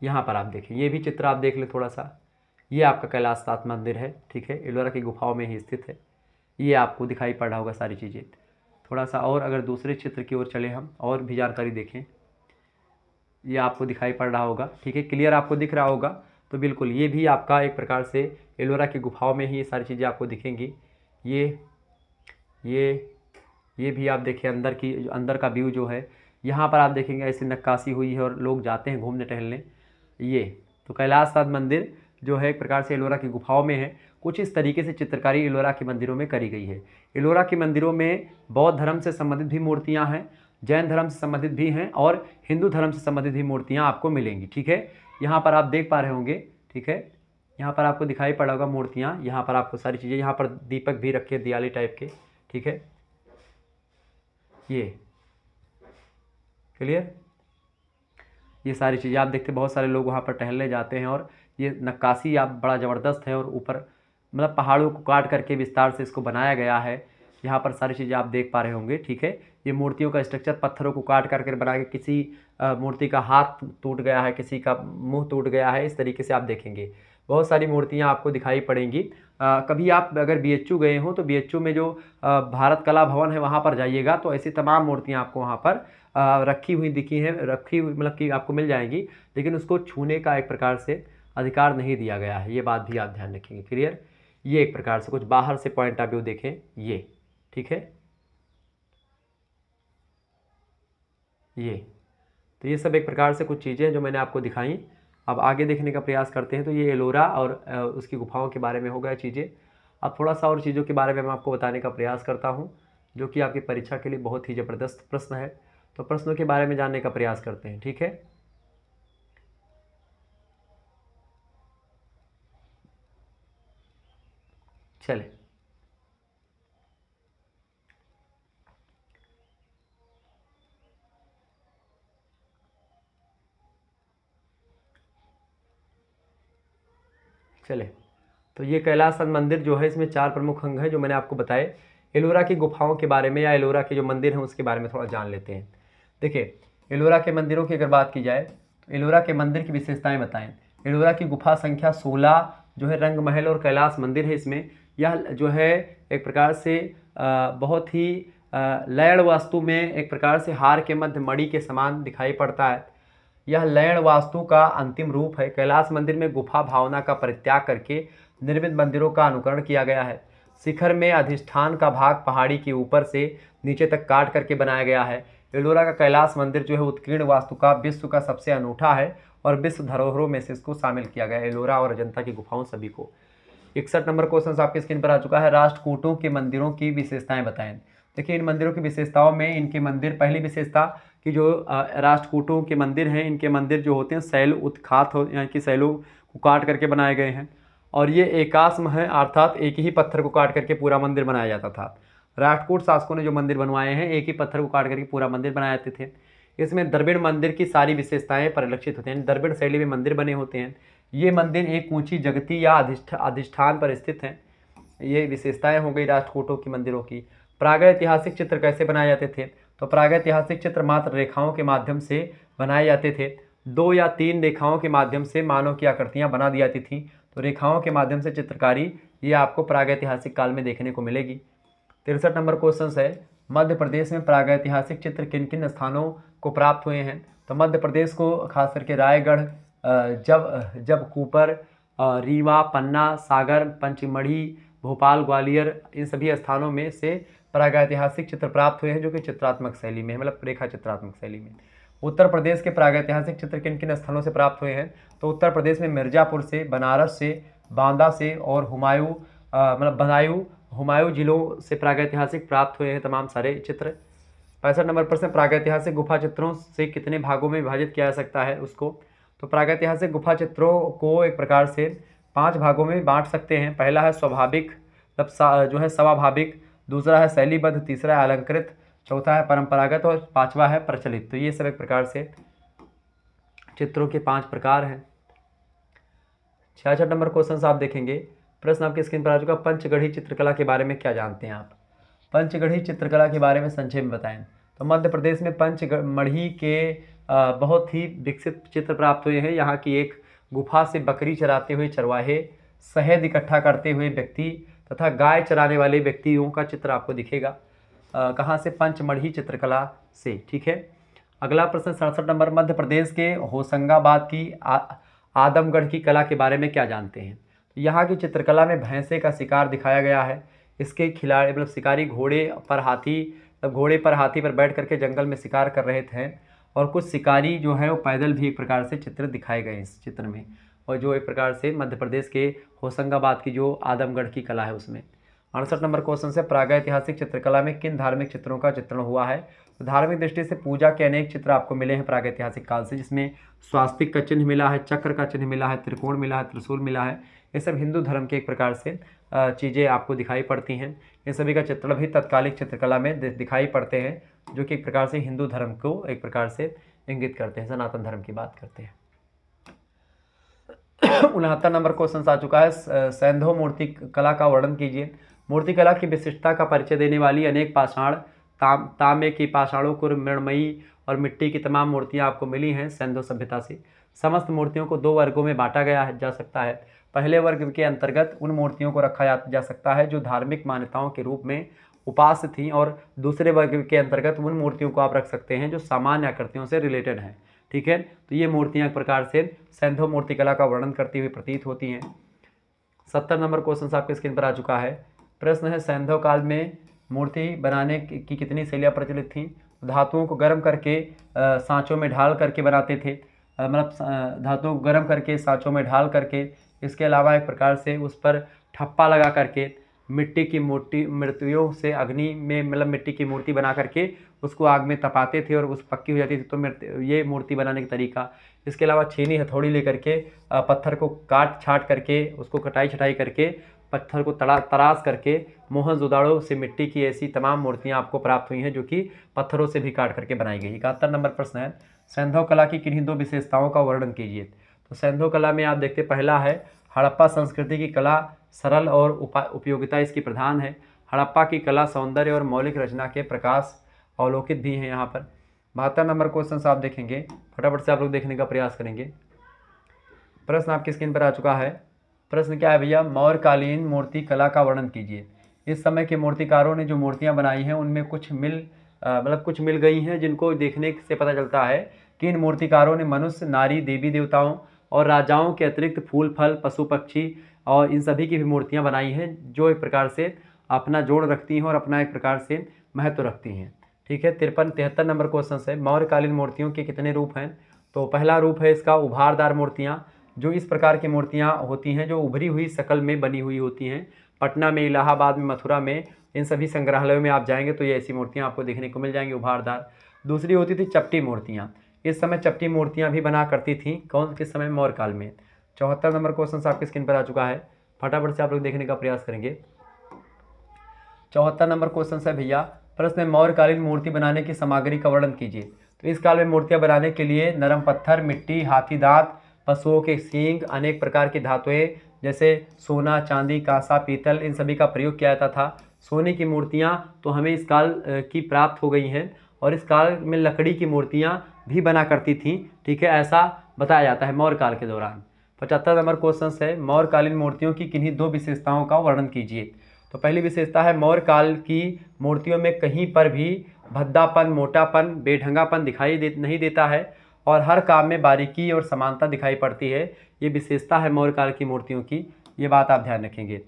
यहाँ पर आप देखें ये भी चित्र आप देख लें थोड़ा सा ये आपका कैलाश सात मंदिर है ठीक है एलोरा की गुफाओं में ही स्थित है ये आपको दिखाई पड़ रहा होगा सारी चीज़ें थोड़ा सा और अगर दूसरे क्षेत्र की ओर चले हम और भी जानकारी देखें ये आपको दिखाई पड़ रहा होगा ठीक है क्लियर आपको दिख रहा होगा तो बिल्कुल ये भी आपका एक प्रकार से एलोरा की गुफाओं में ही ये सारी चीज़ें आपको दिखेंगी ये ये ये भी आप देखें अंदर की अंदर का व्यू जो है यहाँ पर आप देखेंगे ऐसी नक्काशी हुई है और लोग जाते हैं घूमने टहलने ये तो कैलाश नाथ मंदिर जो है एक प्रकार से एलोरा की गुफाओं में है कुछ इस तरीके से चित्रकारी इलोरा के मंदिरों में करी गई है इलोरा के मंदिरों में बौद्ध धर्म से संबंधित भी मूर्तियाँ हैं जैन धर्म से संबंधित भी हैं और हिंदू धर्म से संबंधित भी मूर्तियाँ आपको मिलेंगी ठीक है यहाँ पर आप देख पा रहे होंगे ठीक है यहाँ पर आपको दिखाई पड़ा होगा मूर्तियाँ यहाँ पर आपको सारी चीज़ें यहाँ पर दीपक भी रखे दियाली टाइप के ठीक है ये क्लियर ये सारी चीज़ें आप देखते बहुत सारे लोग वहाँ पर टहलने जाते हैं और ये नक्काशी आप बड़ा ज़बरदस्त है और ऊपर मतलब पहाड़ों को काट करके विस्तार से इसको बनाया गया है यहाँ पर सारी चीज़ें आप देख पा रहे होंगे ठीक है ये मूर्तियों का स्ट्रक्चर पत्थरों को काट करके बना के किसी मूर्ति का हाथ टूट गया है किसी का मुंह टूट गया है इस तरीके से आप देखेंगे बहुत सारी मूर्तियाँ आपको दिखाई पड़ेंगी आ, कभी आप अगर बी गए हों तो बी में जो भारत कला भवन है वहाँ पर जाइएगा तो ऐसी तमाम मूर्तियाँ आपको वहाँ पर रखी हुई दिखी हैं रखी हुई मतलब कि आपको मिल जाएंगी लेकिन उसको छूने का एक प्रकार से अधिकार नहीं दिया गया है ये बात भी आप ध्यान रखेंगे क्लियर ये एक प्रकार से कुछ बाहर से पॉइंट ऑफ व्यू देखें ये ठीक है ये तो ये सब एक प्रकार से कुछ चीज़ें जो मैंने आपको दिखाई अब आगे देखने का प्रयास करते हैं तो ये एलोरा और उसकी गुफाओं के बारे में हो गया चीज़ें अब थोड़ा सा और चीज़ों के बारे में मैं आपको बताने का प्रयास करता हूँ जो कि आपकी परीक्षा के लिए बहुत ही ज़बरदस्त प्रश्न है तो प्रश्नों के बारे में जानने का प्रयास करते हैं ठीक है चले चले तो ये कैलाश मंदिर जो है इसमें चार प्रमुख अंग हैं जो मैंने आपको बताए एलोरा की गुफाओं के बारे में या एलोरा के जो मंदिर हैं उसके बारे में थोड़ा जान लेते हैं देखिए एलोरा के मंदिरों की अगर बात की जाए तो एलोरा के मंदिर की विशेषताएं बताएं एलोरा की गुफा संख्या सोलह जो है रंग महल और कैलाश मंदिर है इसमें यह जो है एक प्रकार से बहुत ही लयड़ वास्तु में एक प्रकार से हार के मध्य मणि के समान दिखाई पड़ता है यह लयड़ वास्तु का अंतिम रूप है कैलाश मंदिर में गुफा भावना का परित्याग करके निर्मित मंदिरों का अनुकरण किया गया है शिखर में अधिष्ठान का भाग पहाड़ी के ऊपर से नीचे तक काट करके बनाया गया है एलोरा का कैलाश मंदिर जो है उत्कीर्ण वास्तु का विश्व का सबसे अनूठा है और विश्व धरोहरों में से इसको शामिल किया गया एलोरा और अजंता की गुफाओं सभी को इकसठ नंबर क्वेश्चन आपके स्क्रीन पर आ चुका है राष्ट्रकूटों के मंदिरों की विशेषताएं बताएं देखिए इन मंदिरों की विशेषताओं में इनके मंदिर पहली विशेषता कि जो राष्ट्रकूटों के मंदिर हैं इनके मंदिर जो होते हैं शैल उत्खात हो यानी कि शैलों को काट करके बनाए गए हैं और ये एकास्म है अर्थात एक ही पत्थर को काट करके पूरा मंदिर बनाया जाता था राष्ट्रकूट शासकों ने जो मंदिर बनवाए हैं एक ही पत्थर को काट करके पूरा मंदिर बनाए जाते थे इसमें द्रविड़ मंदिर की सारी विशेषताएं परिलक्षित होती हैं द्रविड़ शैली में मंदिर बने होते हैं ये मंदिर एक ऊंची जगती या अधिष्ठ अधिष्ठान पर स्थित हैं ये विशेषताएं हो गई राष्ट्रकूटों की मंदिरों की प्रागैतिहासिक चित्र कैसे बनाए जाते थे तो प्रागैतिहासिक चित्र मात्र रेखाओं के माध्यम से बनाए जाते थे दो या तीन रेखाओं के माध्यम से मानव की आकृतियाँ बना दी जाती थी तो रेखाओं के माध्यम से चित्रकारी ये आपको प्रागैतिहासिक काल में देखने को मिलेगी तिरसठ नंबर क्वेश्चन है मध्य प्रदेश में प्रागैतिहासिक चित्र किन किन स्थानों को प्राप्त हुए हैं तो मध्य प्रदेश को खास करके रायगढ़ जब जब कूपर रीवा पन्ना सागर पंचमढ़ी भोपाल ग्वालियर इन सभी स्थानों में से प्रागैतिहासिक चित्र प्राप्त हुए हैं जो कि चित्रात्मक शैली में मतलब रेखा चित्रात्मक शैली में उत्तर प्रदेश के प्रागैतिहासिक चित्र किन किन स्थानों से प्राप्त हुए हैं तो उत्तर प्रदेश में मिर्ज़ापुर से बनारस से बांदा से और हुमायूं मतलब बनायु हुमायूं जिलों से प्रागैतिहासिक प्राप्त हुए हैं तमाम सारे चित्र पैंसठ नंबर प्रश्न प्रागैतिहासिक गुफा चित्रों से कितने भागों में विभाजित किया जा सकता है उसको तो प्रागैतिहासिक गुफा चित्रों को एक प्रकार से पांच भागों में बांट सकते हैं पहला है स्वाभाविक मतलब जो है स्वाभाविक दूसरा है शैलीबद्ध तीसरा है अलंकृत चौथा है परंपरागत और पांचवा है प्रचलित तो ये सब एक प्रकार से चित्रों के पांच प्रकार हैं छियासठ नंबर क्वेश्चन आप देखेंगे प्रश्न आपकी स्क्रीन पर आ चुका पंचगढ़ी चित्रकला के बारे में क्या जानते हैं आप पंचगढ़ी चित्रकला के बारे में संक्षेप में बताएं तो मध्य प्रदेश में पंचगढ़ मढ़ी के बहुत ही विकसित चित्र प्राप्त हुए हैं यहाँ की एक गुफा से बकरी चराते हुए चरवाहे शहद इकट्ठा करते हुए व्यक्ति तथा गाय चराने वाले व्यक्तियों का चित्र आपको दिखेगा कहाँ से पंचमढ़ी चित्रकला से ठीक है अगला प्रश्न सड़सठ नंबर मध्य प्रदेश के होशंगाबाद की आ, आदमगढ़ की कला के बारे में क्या जानते हैं यहाँ की चित्रकला में भैंसे का शिकार दिखाया गया है इसके खिलाड़ी मतलब शिकारी घोड़े पर हाथी मतलब घोड़े पर हाथी पर बैठ करके जंगल में शिकार कर रहे थे और कुछ शिकारी जो हैं वो पैदल भी एक प्रकार से चित्र दिखाए गए इस चित्र में और जो एक प्रकार से मध्य प्रदेश के होशंगाबाद की जो आदमगढ़ की कला है उसमें अड़सठ नंबर क्वेश्चन से प्रागैतिहासिक चित्रकला में किन धार्मिक चित्रों का चित्रण हुआ है तो धार्मिक दृष्टि से पूजा के अनेक चित्र आपको मिले हैं प्रागैतिहासिक काल से जिसमें स्वास्तिक का चिन्ह मिला है चक्र का चिन्ह मिला है त्रिकोण मिला है त्रिशूल मिला है ये सब हिंदू धर्म के एक प्रकार से चीज़ें आपको दिखाई पड़ती हैं इन सभी का चित्रण भी तत्कालिक चित्रकला में दिखाई पड़ते हैं जो कि एक प्रकार से हिंदू धर्म को एक प्रकार से इंगित करते हैं सनातन धर्म की बात करते हैं उनहत्तर नंबर क्वेश्चन आ चुका है सैंधो मूर्ति कला का वर्णन कीजिए मूर्ति कला की विशिष्टता का परिचय देने वाली अनेक पाषाण ताम तांबे की पाषाणों को मृणमयी और मिट्टी की तमाम मूर्तियाँ आपको मिली हैं सैंधो सभ्यता से समस्त मूर्तियों को दो वर्गों में बांटा गया जा सकता है पहले वर्ग के अंतर्गत उन मूर्तियों को रखा जा सकता है जो धार्मिक मान्यताओं के रूप में उपास थीं और दूसरे वर्ग के अंतर्गत उन मूर्तियों को आप रख सकते हैं जो सामान्य आकृतियों से रिलेटेड हैं ठीक है तो ये मूर्तियाँ एक प्रकार से सैंधो मूर्तिकला का वर्णन करती हुई प्रतीत होती हैं सत्तर नंबर क्वेश्चन आपके स्क्रीन पर आ चुका है प्रश्न है सैंधव काल में मूर्ति बनाने की कितनी शैलियाँ प्रचलित थीं धातुओं को गर्म करके सांचों में ढाल करके बनाते थे मतलब धातुओं को गर्म करके सांचों में ढाल करके इसके अलावा एक प्रकार से उस पर ठप्पा लगा करके मिट्टी की मूर्ति मृत्यु से अग्नि में मतलब मिट्टी की मूर्ति बना करके उसको आग में तपाते थे और उस पक्की हो जाती थी तो ये मूर्ति बनाने का तरीका इसके अलावा छीनी हथौड़ी लेकर के पत्थर को काट छाट करके उसको कटाई छटाई करके पत्थर को तड़ा तराश करके जुदाड़ों से मिट्टी की ऐसी तमाम मूर्तियाँ आपको प्राप्त हुई हैं जो कि पत्थरों से भी काट करके बनाई गई इकहत्तर नंबर प्रश्न है सैंधव कला की किन्हीं दो विशेषताओं का वर्णन कीजिए तो सैंधव कला में आप देखते पहला है हड़प्पा संस्कृति की कला सरल और उपयोगिता इसकी प्रधान है हड़प्पा की कला सौंदर्य और मौलिक रचना के प्रकाश अवलोकित भी हैं यहाँ पर बहत्तर नंबर क्वेश्चन आप देखेंगे फटाफट से आप लोग देखने का प्रयास करेंगे प्रश्न आपकी स्क्रीन पर आ चुका है प्रश्न क्या है भैया मौर्यकालीन मूर्ति कला का वर्णन कीजिए इस समय के मूर्तिकारों ने जो मूर्तियाँ बनाई हैं उनमें कुछ मिल मतलब कुछ मिल गई हैं जिनको देखने से पता चलता है कि इन मूर्तिकारों ने मनुष्य नारी देवी देवताओं और राजाओं के अतिरिक्त फूल फल पशु पक्षी और इन सभी की भी मूर्तियाँ बनाई हैं जो एक प्रकार से अपना जोड़ रखती हैं और अपना एक प्रकार से महत्व रखती हैं ठीक है तिरपन तिहत्तर नंबर क्वेश्चन है मौर्यकालीन मूर्तियों के कितने रूप हैं तो पहला रूप है इसका उभारदार मूर्तियाँ जो इस प्रकार की मूर्तियाँ होती हैं जो उभरी हुई शकल में बनी हुई होती हैं पटना में इलाहाबाद में मथुरा में इन सभी संग्रहालयों में आप जाएंगे तो ये ऐसी मूर्तियाँ आपको देखने को मिल जाएंगी उभारदार दूसरी होती थी चपटी मूर्तियाँ इस समय चपटी मूर्तियाँ भी बना करती थी कौन किस समय मौर्यकाल में चौहत्तर नंबर क्वेश्चन आपकी स्क्रीन पर आ चुका है फटाफट से आप लोग देखने का प्रयास करेंगे चौहत्तर नंबर क्वेश्चन है भैया प्रश्न मौर्यकालीन मूर्ति बनाने की सामग्री का वर्णन कीजिए तो इस काल में मूर्तियाँ बनाने के लिए नरम पत्थर मिट्टी हाथी दांत पशुओं के सींग अनेक प्रकार की धातुएं जैसे सोना चांदी कांसा पीतल इन सभी का प्रयोग किया जाता था सोने की मूर्तियाँ तो हमें इस काल की प्राप्त हो गई हैं और इस काल में लकड़ी की मूर्तियाँ भी बना करती थीं ठीक है ऐसा बताया जाता है मौर्य काल के दौरान पचहत्तर नंबर क्वेश्चन है मौर्यकालीन मूर्तियों की किन्हीं दो विशेषताओं का वर्णन कीजिए तो पहली विशेषता है मौर्य काल की मूर्तियों में कहीं पर भी भद्दापन मोटापन बेढंगापन दिखाई दे नहीं देता है और हर काम में बारीकी और समानता दिखाई पड़ती है ये विशेषता है मौर्य काल की मूर्तियों की ये बात आप ध्यान रखेंगे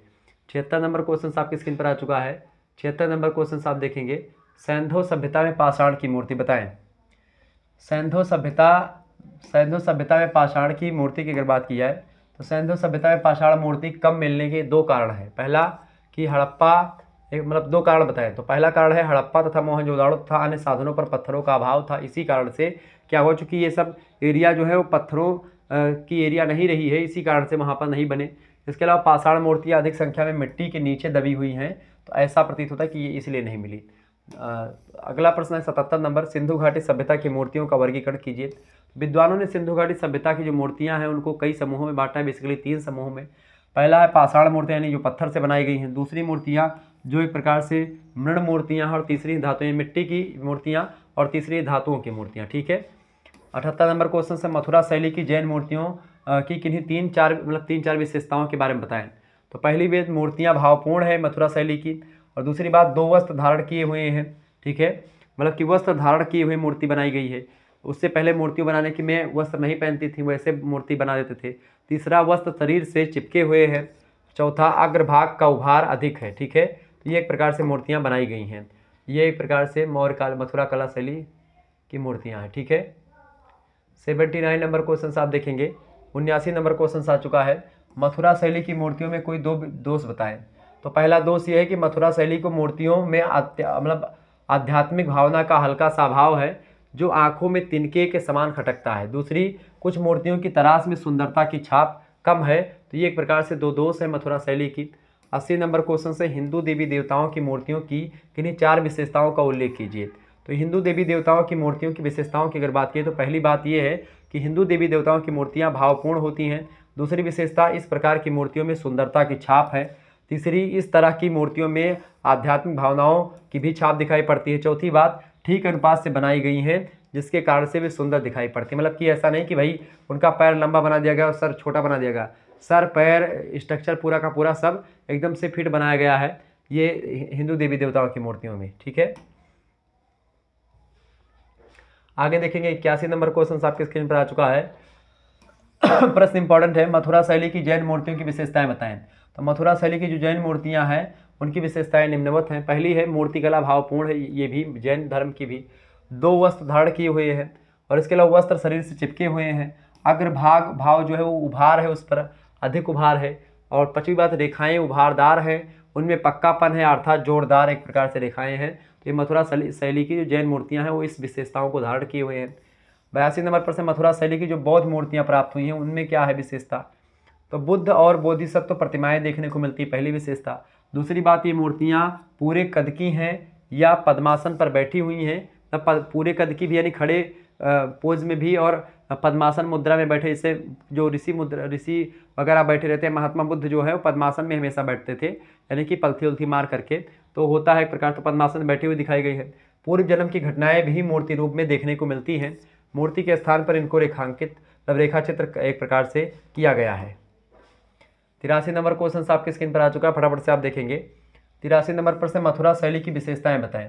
छिहत्तर नंबर क्वेश्चन आपकी स्क्रीन पर आ चुका है छिहत्तर नंबर क्वेश्चन आप देखेंगे सैंधो सभ्यता में पाषाण की मूर्ति बताएं सैंधो सभ्यता सैंधो सभ्यता में पाषाण की मूर्ति की अगर बात की जाए तो सैंधो सभ्यता में पाषाण मूर्ति कम मिलने के दो कारण हैं पहला कि हड़प्पा एक मतलब दो कारण बताएं तो पहला कारण है हड़प्पा तथा मोहनजोदाड़ो तथा अन्य साधनों पर पत्थरों का अभाव था इसी कारण से क्या हो चुकी ये सब एरिया जो है वो पत्थरों की एरिया नहीं रही है इसी कारण से वहाँ पर नहीं बने इसके अलावा पाषाण मूर्तियाँ अधिक संख्या में मिट्टी के नीचे दबी हुई हैं तो ऐसा प्रतीत होता है कि ये इसलिए नहीं मिली अगला प्रश्न है सतहत्तर नंबर सिंधु घाटी सभ्यता की मूर्तियों का वर्गीकरण कीजिए विद्वानों ने सिंधु घाटी सभ्यता की जो मूर्तियाँ हैं उनको कई समूहों में बांटा है बेसिकली तीन समूहों में पहला है पाषाण मूर्तियाँ यानी जो पत्थर से बनाई गई हैं दूसरी मूर्तियाँ जो एक प्रकार से मृण मूर्तियाँ और तीसरी धातुएँ मिट्टी की मूर्तियाँ और तीसरी धातुओं की मूर्तियाँ ठीक है अठहत्तर नंबर क्वेश्चन से मथुरा शैली की जैन मूर्तियों की किन्हीं तीन चार मतलब तीन चार विशेषताओं के बारे में बताएं तो पहली भी मूर्तियाँ भावपूर्ण है मथुरा शैली की और दूसरी बात दो वस्त्र धारण किए हुए हैं ठीक है मतलब कि वस्त्र धारण किए हुए मूर्ति बनाई गई है उससे पहले मूर्ति बनाने की मैं वस्त्र नहीं पहनती थी वैसे मूर्ति बना देते थे तीसरा वस्त्र शरीर से चिपके हुए हैं चौथा अग्रभाग का उभार अधिक है ठीक है तो ये एक प्रकार से मूर्तियाँ बनाई गई हैं ये एक प्रकार से मौर्य काल मथुरा कला शैली की मूर्तियाँ हैं ठीक है सेवेंटी नाइन नंबर क्वेश्चन आप देखेंगे उन्यासी नंबर क्वेश्चन आ चुका है मथुरा शैली की मूर्तियों में कोई दो दोष बताएं तो पहला दोष ये है कि मथुरा शैली को मूर्तियों में मतलब आध्यात्मिक भावना का हल्का सा भाव है जो आंखों में तिनके के समान खटकता है दूसरी कुछ मूर्तियों की तराश में सुंदरता की छाप कम है तो ये एक प्रकार से दो दोष है मथुरा शैली की अस्सी नंबर क्वेश्चन से हिंदू देवी देवताओं की मूर्तियों की किन्हीं चार विशेषताओं का उल्लेख कीजिए तो हिंदू देवी देवताओं की मूर्तियों की विशेषताओं की अगर बात की तो पहली बात यह है कि हिंदू देवी देवताओं की मूर्तियाँ भावपूर्ण होती हैं दूसरी विशेषता इस प्रकार की मूर्तियों में सुंदरता की छाप है तीसरी इस तरह की मूर्तियों में आध्यात्मिक भावनाओं की भी छाप दिखाई पड़ती है चौथी बात ठीक अनुपात से बनाई गई हैं जिसके कारण से वे सुंदर दिखाई पड़ती है मतलब कि ऐसा नहीं कि भाई उनका पैर लंबा बना दिया गया और सर छोटा बना दिया गया सर पैर स्ट्रक्चर पूरा का पूरा सब एकदम से फिट बनाया गया है ये हिंदू देवी देवताओं की मूर्तियों में ठीक है आगे देखेंगे इक्यासी नंबर क्वेश्चन आपके स्क्रीन पर आ चुका है प्रश्न इंपॉर्टेंट है मथुरा शैली की जैन मूर्तियों की विशेषताएं बताएं तो मथुरा शैली की जो जैन मूर्तियां हैं उनकी विशेषताएं निम्नवत हैं पहली है मूर्तिकला भावपूर्ण है ये भी जैन धर्म की भी दो वस्त्र धारण किए हुए हैं और इसके अलावा वस्त्र शरीर से चिपके हुए हैं अग्रभाग भाव जो है वो उभार है उस पर अधिक उभार है और पचवी बात रेखाएँ उभारदार हैं उनमें पक्कापन है अर्थात जोरदार एक प्रकार से रेखाएँ हैं तो ये मथुरा शैली की जो जैन मूर्तियाँ हैं वो इस विशेषताओं को धारण किए हुए हैं बयासी नंबर पर से मथुरा शैली की जो बौद्ध मूर्तियाँ प्राप्त हुई हैं उनमें क्या है विशेषता तो बुद्ध और बोधिसत्व प्रतिमाएँ देखने को मिलती है पहली विशेषता दूसरी बात ये मूर्तियाँ पूरे कद की हैं या पद्मासन पर बैठी हुई हैं तो पूरे कद की भी यानी खड़े पोज में भी और पद्मासन मुद्रा में बैठे जैसे जो ऋषि मुद्रा ऋषि वगैरह बैठे रहते हैं महात्मा बुद्ध जो है वो पद्मासन में हमेशा बैठते थे यानी कि पलथी उल्थी मार करके तो होता है एक प्रकार तो पद्मासन बैठी हुई दिखाई गई है पूर्व जन्म की घटनाएं भी मूर्ति रूप में देखने को मिलती हैं मूर्ति के स्थान पर इनको रेखांकित मतलब रेखा चित्र एक प्रकार से किया गया है तिरासी नंबर क्वेश्चन आपके स्क्रीन पर आ चुका है फटाफट से आप देखेंगे तिरासी नंबर पर से मथुरा शैली की विशेषताएं बताएं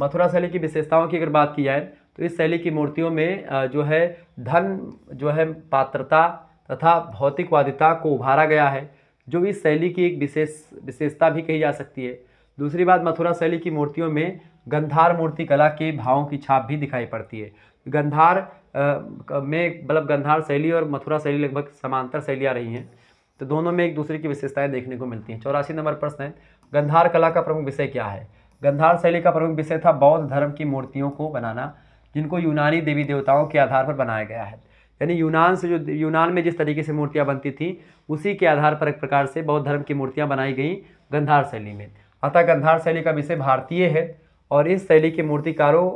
मथुरा शैली की विशेषताओं की अगर बात की जाए तो इस शैली की मूर्तियों में जो है धन जो है पात्रता तथा भौतिकवादिता को उभारा गया है जो इस शैली की एक विशेष विशेषता भी कही जा सकती है दूसरी बात मथुरा शैली की मूर्तियों में गंधार मूर्ति कला के भावों की छाप भी दिखाई पड़ती है गंधार में मतलब गंधार शैली और मथुरा शैली लगभग समांतर शैलियाँ रही हैं तो दोनों में एक दूसरे की विशेषताएं देखने को मिलती हैं चौरासी नंबर प्रश्न है गंधार कला का प्रमुख विषय क्या है गंधार शैली का प्रमुख विषय था बौद्ध धर्म की मूर्तियों को बनाना जिनको यूनानी देवी देवताओं के आधार पर बनाया गया है यानी यूनान से जो यूनान में जिस तरीके से मूर्तियाँ बनती थी उसी के आधार पर एक प्रकार से बौद्ध धर्म की मूर्तियाँ बनाई गई गंधार शैली में अतः गंधार शैली का विषय भारतीय है और इस शैली के मूर्तिकारों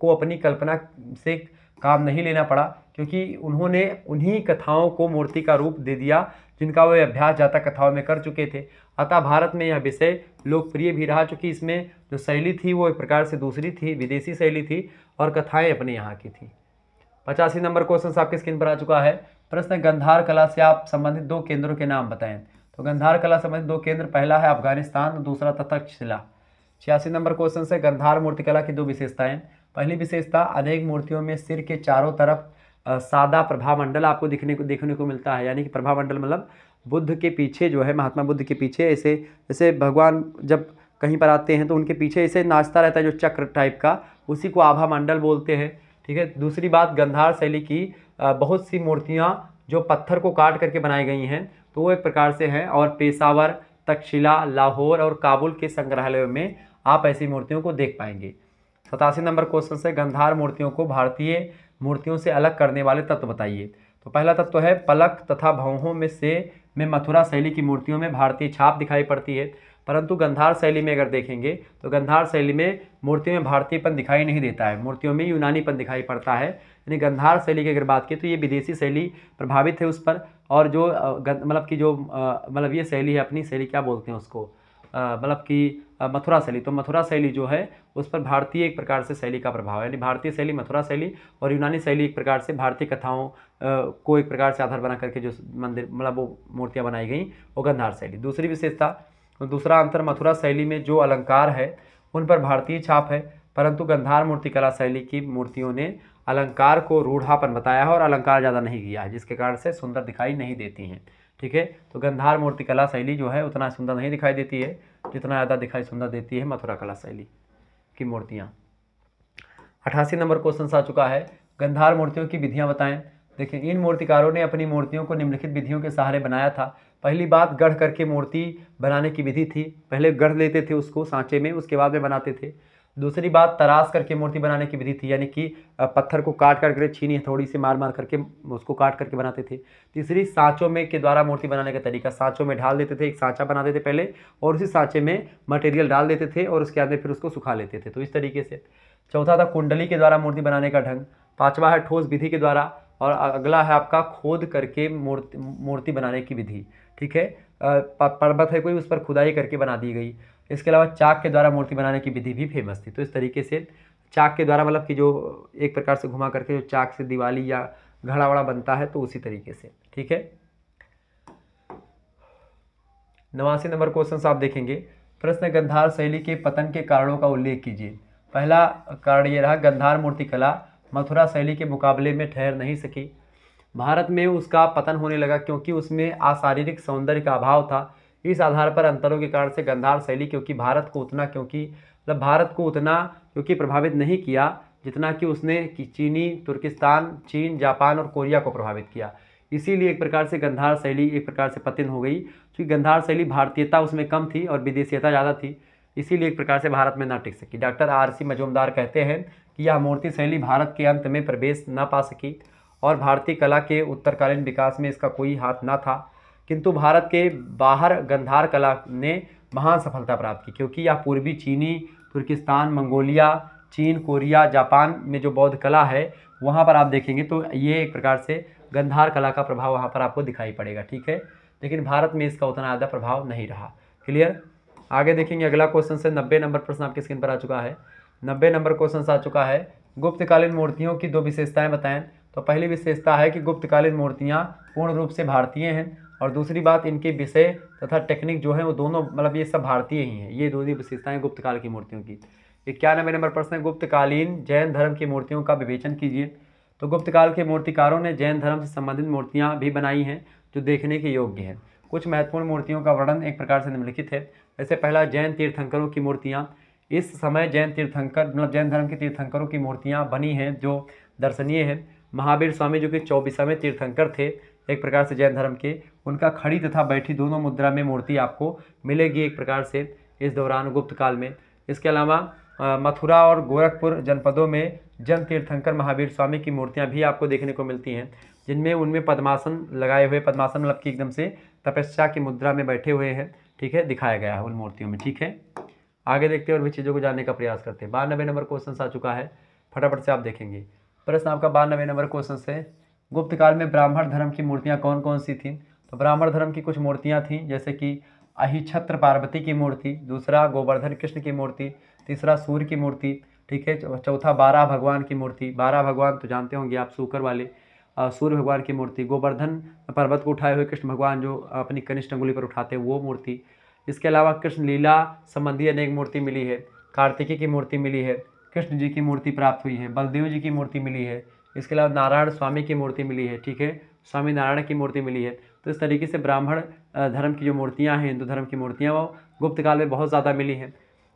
को अपनी कल्पना से काम नहीं लेना पड़ा क्योंकि उन्होंने उन्हीं कथाओं को मूर्ति का रूप दे दिया जिनका वे अभ्यास जाता कथाओं में कर चुके थे अतः भारत में यह विषय लोकप्रिय भी रहा चूँकि इसमें जो शैली थी वो एक प्रकार से दूसरी थी विदेशी शैली थी और कथाएँ अपने यहाँ की थी पचासी नंबर क्वेश्चन आपकी स्क्रीन पर आ चुका है प्रश्न गंधार कला से आप संबंधित दो केंद्रों के नाम बताएं तो गंधार कला संबंधित दो केंद्र पहला है अफगानिस्तान और दूसरा तक्षशिला छियासी नंबर क्वेश्चन से गंधार मूर्तिकला की दो विशेषताएं पहली विशेषता अनेक मूर्तियों में सिर के चारों तरफ सादा प्रभा मंडल आपको दिखने को देखने को मिलता है यानी कि प्रभा मंडल मतलब बुद्ध के पीछे जो है महात्मा बुद्ध के पीछे ऐसे जैसे भगवान जब कहीं पर आते हैं तो उनके पीछे ऐसे नाचता रहता है जो चक्र टाइप का उसी को आभा मंडल बोलते हैं ठीक है दूसरी बात गंधार शैली की बहुत सी मूर्तियाँ जो पत्थर को काट करके बनाई गई हैं तो वो एक प्रकार से हैं और पेशावर तक्षशिला लाहौर और काबुल के संग्रहालयों में आप ऐसी मूर्तियों को देख पाएंगे सतासी नंबर क्वेश्चन से गंधार मूर्तियों को भारतीय मूर्तियों से अलग करने वाले तत्व बताइए तो पहला तत्व है पलक तथा भवहों में से में मथुरा शैली की मूर्तियों में भारतीय छाप दिखाई पड़ती है परंतु गंधार शैली में अगर देखेंगे तो गंधार शैली में मूर्तियों में भारतीयपन दिखाई नहीं देता है मूर्तियों में यूनानीपन दिखाई पड़ता है यानी गंधार शैली की अगर बात की तो ये विदेशी शैली प्रभावित है उस पर और जो मतलब कि जो मतलब ये शैली है अपनी शैली क्या बोलते हैं उसको मतलब कि मथुरा शैली तो मथुरा शैली जो है उस पर भारतीय एक प्रकार से शैली का प्रभाव है यानी भारतीय शैली मथुरा शैली और यूनानी शैली एक प्रकार से भारतीय कथाओं को एक प्रकार से आधार बना करके जो मंदिर मतलब वो मूर्तियाँ बनाई गई वो गंधार शैली दूसरी विशेषता दूसरा अंतर मथुरा शैली में जो अलंकार है उन पर भारतीय छाप है परंतु गंधार मूर्तिकला शैली की मूर्तियों ने अलंकार को रूढ़ापन बताया है और अलंकार ज़्यादा नहीं किया है जिसके कारण से सुंदर दिखाई नहीं देती हैं ठीक है तो गंधार मूर्तिकला शैली जो है उतना सुंदर नहीं दिखाई देती है जितना ज़्यादा दिखाई सुंदर देती है मथुरा कला शैली की मूर्तियाँ अठासी नंबर क्वेश्चन आ चुका है गंधार मूर्तियों की विधियाँ बताएं देखिए इन मूर्तिकारों ने अपनी मूर्तियों को निम्नलिखित विधियों के सहारे बनाया था पहली बात गढ़ करके मूर्ति बनाने की विधि थी पहले गढ़ लेते थे उसको सांचे में उसके बाद में बनाते थे दूसरी बात तराश करके मूर्ति बनाने की विधि थी यानी कि पत्थर को काट करके छीनी हथौड़ी से मार मार करके उसको काट करके बनाते थे तीसरी सांचों में के द्वारा मूर्ति बनाने का तरीका सांचों में ढाल देते थे एक सांचा बनाते थे पहले और उसी सांचे में मटेरियल डाल देते थे और उसके बाद में फिर उसको सुखा लेते थे तो इस तरीके से चौथा था कुंडली के द्वारा मूर्ति बनाने का ढंग पाँचवा है ठोस विधि के द्वारा और अगला है आपका खोद करके मूर्ति मूर्ति बनाने की विधि ठीक है पर्वत है कोई उस पर खुदाई करके बना दी गई इसके अलावा चाक के द्वारा मूर्ति बनाने की विधि भी फेमस थी तो इस तरीके से चाक के द्वारा मतलब कि जो एक प्रकार से घुमा करके जो चाक से दिवाली या घड़ा वड़ा बनता है तो उसी तरीके से ठीक है नवासी नंबर क्वेश्चन आप देखेंगे प्रश्न गंधार शैली के पतन के कारणों का उल्लेख कीजिए पहला कारण ये रहा गंधार मूर्तिकला मथुरा शैली के मुकाबले में ठहर नहीं सकी भारत में उसका पतन होने लगा क्योंकि उसमें अशारीरिक सौंदर्य का अभाव था इस आधार पर अंतरों के कारण से गंधार शैली क्योंकि भारत को उतना क्योंकि मतलब भारत को उतना क्योंकि प्रभावित नहीं किया जितना कि उसने कि चीनी तुर्किस्तान चीन जापान और कोरिया को प्रभावित किया इसीलिए एक प्रकार से गंधार शैली एक प्रकार से पतिन हो गई क्योंकि गंधार शैली भारतीयता उसमें कम थी और विदेशीयता ज़्यादा थी इसीलिए एक प्रकार से भारत में ना टिक सकी डॉक्टर आर सी मजूमदार कहते हैं कि यह मूर्ति शैली भारत के अंत में प्रवेश ना पा सकी और भारतीय कला के उत्तरकालीन विकास में इसका कोई हाथ ना था किंतु भारत के बाहर गंधार कला ने महान सफलता प्राप्त की क्योंकि यह पूर्वी चीनी तुर्किस्तान मंगोलिया चीन कोरिया जापान में जो बौद्ध कला है वहाँ पर आप देखेंगे तो ये एक प्रकार से गंधार कला का प्रभाव वहाँ पर आपको दिखाई पड़ेगा ठीक है लेकिन भारत में इसका उतना ज़्यादा प्रभाव नहीं रहा क्लियर आगे देखेंगे अगला क्वेश्चन से नब्बे नंबर प्रश्न आपके स्क्रीन पर आ चुका है नब्बे नंबर क्वेश्चन आ चुका है गुप्तकालीन मूर्तियों की दो विशेषताएं बताएं तो पहली विशेषता है कि गुप्तकालीन मूर्तियां पूर्ण रूप से भारतीय हैं और दूसरी बात इनके विषय तथा टेक्निक जो है वो दोनों मतलब ये सब भारतीय ही हैं ये दोनों विशेषताएँ गुप्तकाल की मूर्तियों की इक्यानवे नंबर प्रश्न है गुप्तकालीन जैन धर्म की मूर्तियों का विवेचन कीजिए तो गुप्तकाल के मूर्तिकारों ने जैन धर्म से संबंधित मूर्तियाँ भी बनाई हैं जो देखने के योग्य हैं कुछ महत्वपूर्ण मूर्तियों का वर्णन एक प्रकार से निम्नलिखित है जैसे पहला जैन तीर्थंकरों की मूर्तियाँ इस समय जैन तीर्थंकर मतलब जैन धर्म के तीर्थंकरों की मूर्तियाँ बनी हैं जो दर्शनीय हैं महावीर स्वामी जो कि चौबीसवें तीर्थंकर थे एक प्रकार से जैन धर्म के उनका खड़ी तथा बैठी दोनों मुद्रा में मूर्ति आपको मिलेगी एक प्रकार से इस दौरान गुप्त काल में इसके अलावा मथुरा और गोरखपुर जनपदों में जन तीर्थंकर महावीर स्वामी की मूर्तियाँ भी आपको देखने को मिलती हैं जिनमें उनमें पद्मासन लगाए हुए पद्मासन मतलब कि एकदम से तपस्या की मुद्रा में बैठे हुए हैं ठीक है दिखाया गया है उन मूर्तियों में ठीक है आगे देखते हैं और भी चीज़ों को जानने का प्रयास करते हैं बानबे नंबर क्वेश्चन आ चुका है फटाफट से आप देखेंगे प्रश्न आपका बानबे नंबर क्वेश्चन है गुप्त काल में ब्राह्मण धर्म की मूर्तियाँ कौन कौन सी थीं तो ब्राह्मण धर्म की कुछ मूर्तियाँ थीं जैसे कि अहिछत्र पार्वती की मूर्ति दूसरा गोवर्धन कृष्ण की मूर्ति तीसरा सूर्य की मूर्ति ठीक है चौथा बारह भगवान की मूर्ति बारह भगवान तो जानते होंगे आप सूकर वाले सूर्य भगवान की मूर्ति गोवर्धन पर्वत को उठाए हुए कृष्ण भगवान जो अपनी कनिष्ठ अंगुली पर उठाते हैं वो मूर्ति इसके अलावा कृष्ण लीला संबंधी अनेक मूर्ति मिली है कार्तिकी की मूर्ति मिली है कृष्ण जी की मूर्ति प्राप्त हुई है बलदेव जी की मूर्ति मिली है इसके अलावा नारायण स्वामी की मूर्ति मिली है ठीक है स्वामी नारायण की मूर्ति मिली है तो इस तरीके से ब्राह्मण धर्म की जो मूर्तियाँ हैं हिंदू धर्म की मूर्तियाँ वो गुप्त काल में बहुत ज़्यादा मिली हैं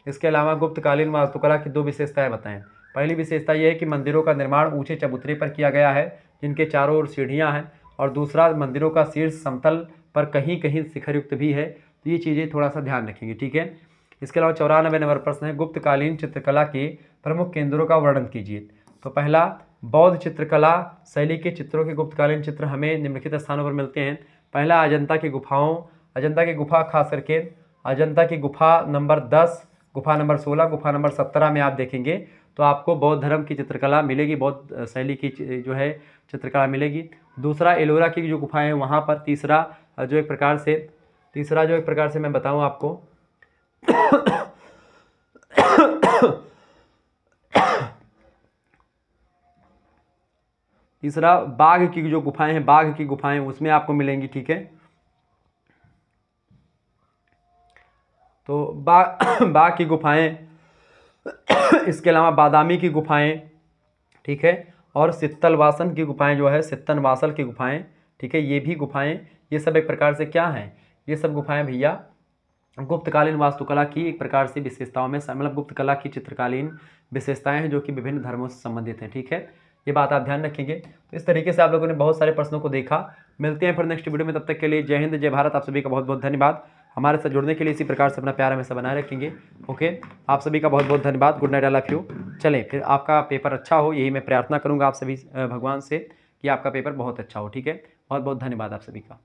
इसके अलावा गुप्तकालीन वास्तुकला की दो विशेषताएँ बताएँ पहली विशेषता यह है कि मंदिरों का निर्माण ऊँचे चबूतरे पर किया गया है जिनके चारों ओर सीढ़ियाँ हैं और दूसरा मंदिरों का शीर्ष समतल पर कहीं कहीं शिखरयुक्त भी है तो ये चीज़ें थोड़ा सा ध्यान रखेंगे ठीक है इसके अलावा चौरानबे नंबर प्रश्न है गुप्तकालीन चित्रकला के प्रमुख केंद्रों का वर्णन कीजिए तो पहला बौद्ध चित्रकला शैली के चित्रों के गुप्तकालीन चित्र हमें निम्नलिखित स्थानों पर मिलते हैं पहला अजंता की गुफाओं अजंता की गुफा खास करके अजंता की गुफा नंबर दस गुफा नंबर सोलह गुफा नंबर सत्रह में आप देखेंगे तो आपको बौद्ध धर्म की चित्रकला मिलेगी बौद्ध शैली की जो है चित्रकला मिलेगी दूसरा एलोरा की जो गुफाएँ हैं वहाँ पर तीसरा जो एक प्रकार से तीसरा जो एक प्रकार से मैं बताऊँ आपको तीसरा बाघ की जो गुफाएं हैं बाघ की गुफाएं उसमें आपको मिलेंगी ठीक है तो बाघ बाघ की गुफाएं इसके अलावा बादामी की गुफाएं ठीक है और शीतल वासन की गुफाएं जो है शीतन वासल की गुफाएं ठीक है ये भी गुफाएं ये सब एक प्रकार से क्या हैं ये सब गुफाएं भैया गुप्तकालीन वास्तुकला की एक प्रकार से विशेषताओं में मतलब गुप्तकला की चित्रकालीन विशेषताएं हैं जो कि विभिन्न धर्मों से संबंधित हैं ठीक है ये बात आप ध्यान रखेंगे तो इस तरीके से आप लोगों ने बहुत सारे प्रश्नों को देखा मिलते हैं फिर नेक्स्ट वीडियो में तब तक के लिए जय हिंद जय भारत आप सभी का बहुत बहुत धन्यवाद हमारे साथ जुड़ने के लिए इसी प्रकार से अपना प्यार हमेशा बनाए रखेंगे ओके आप सभी का बहुत बहुत धन्यवाद good night I love you चलें फिर आपका पेपर अच्छा हो यही मैं प्रार्थना करूँगा आप सभी भगवान से कि आपका पेपर बहुत अच्छा हो ठीक है बहुत बहुत धन्यवाद आप सभी का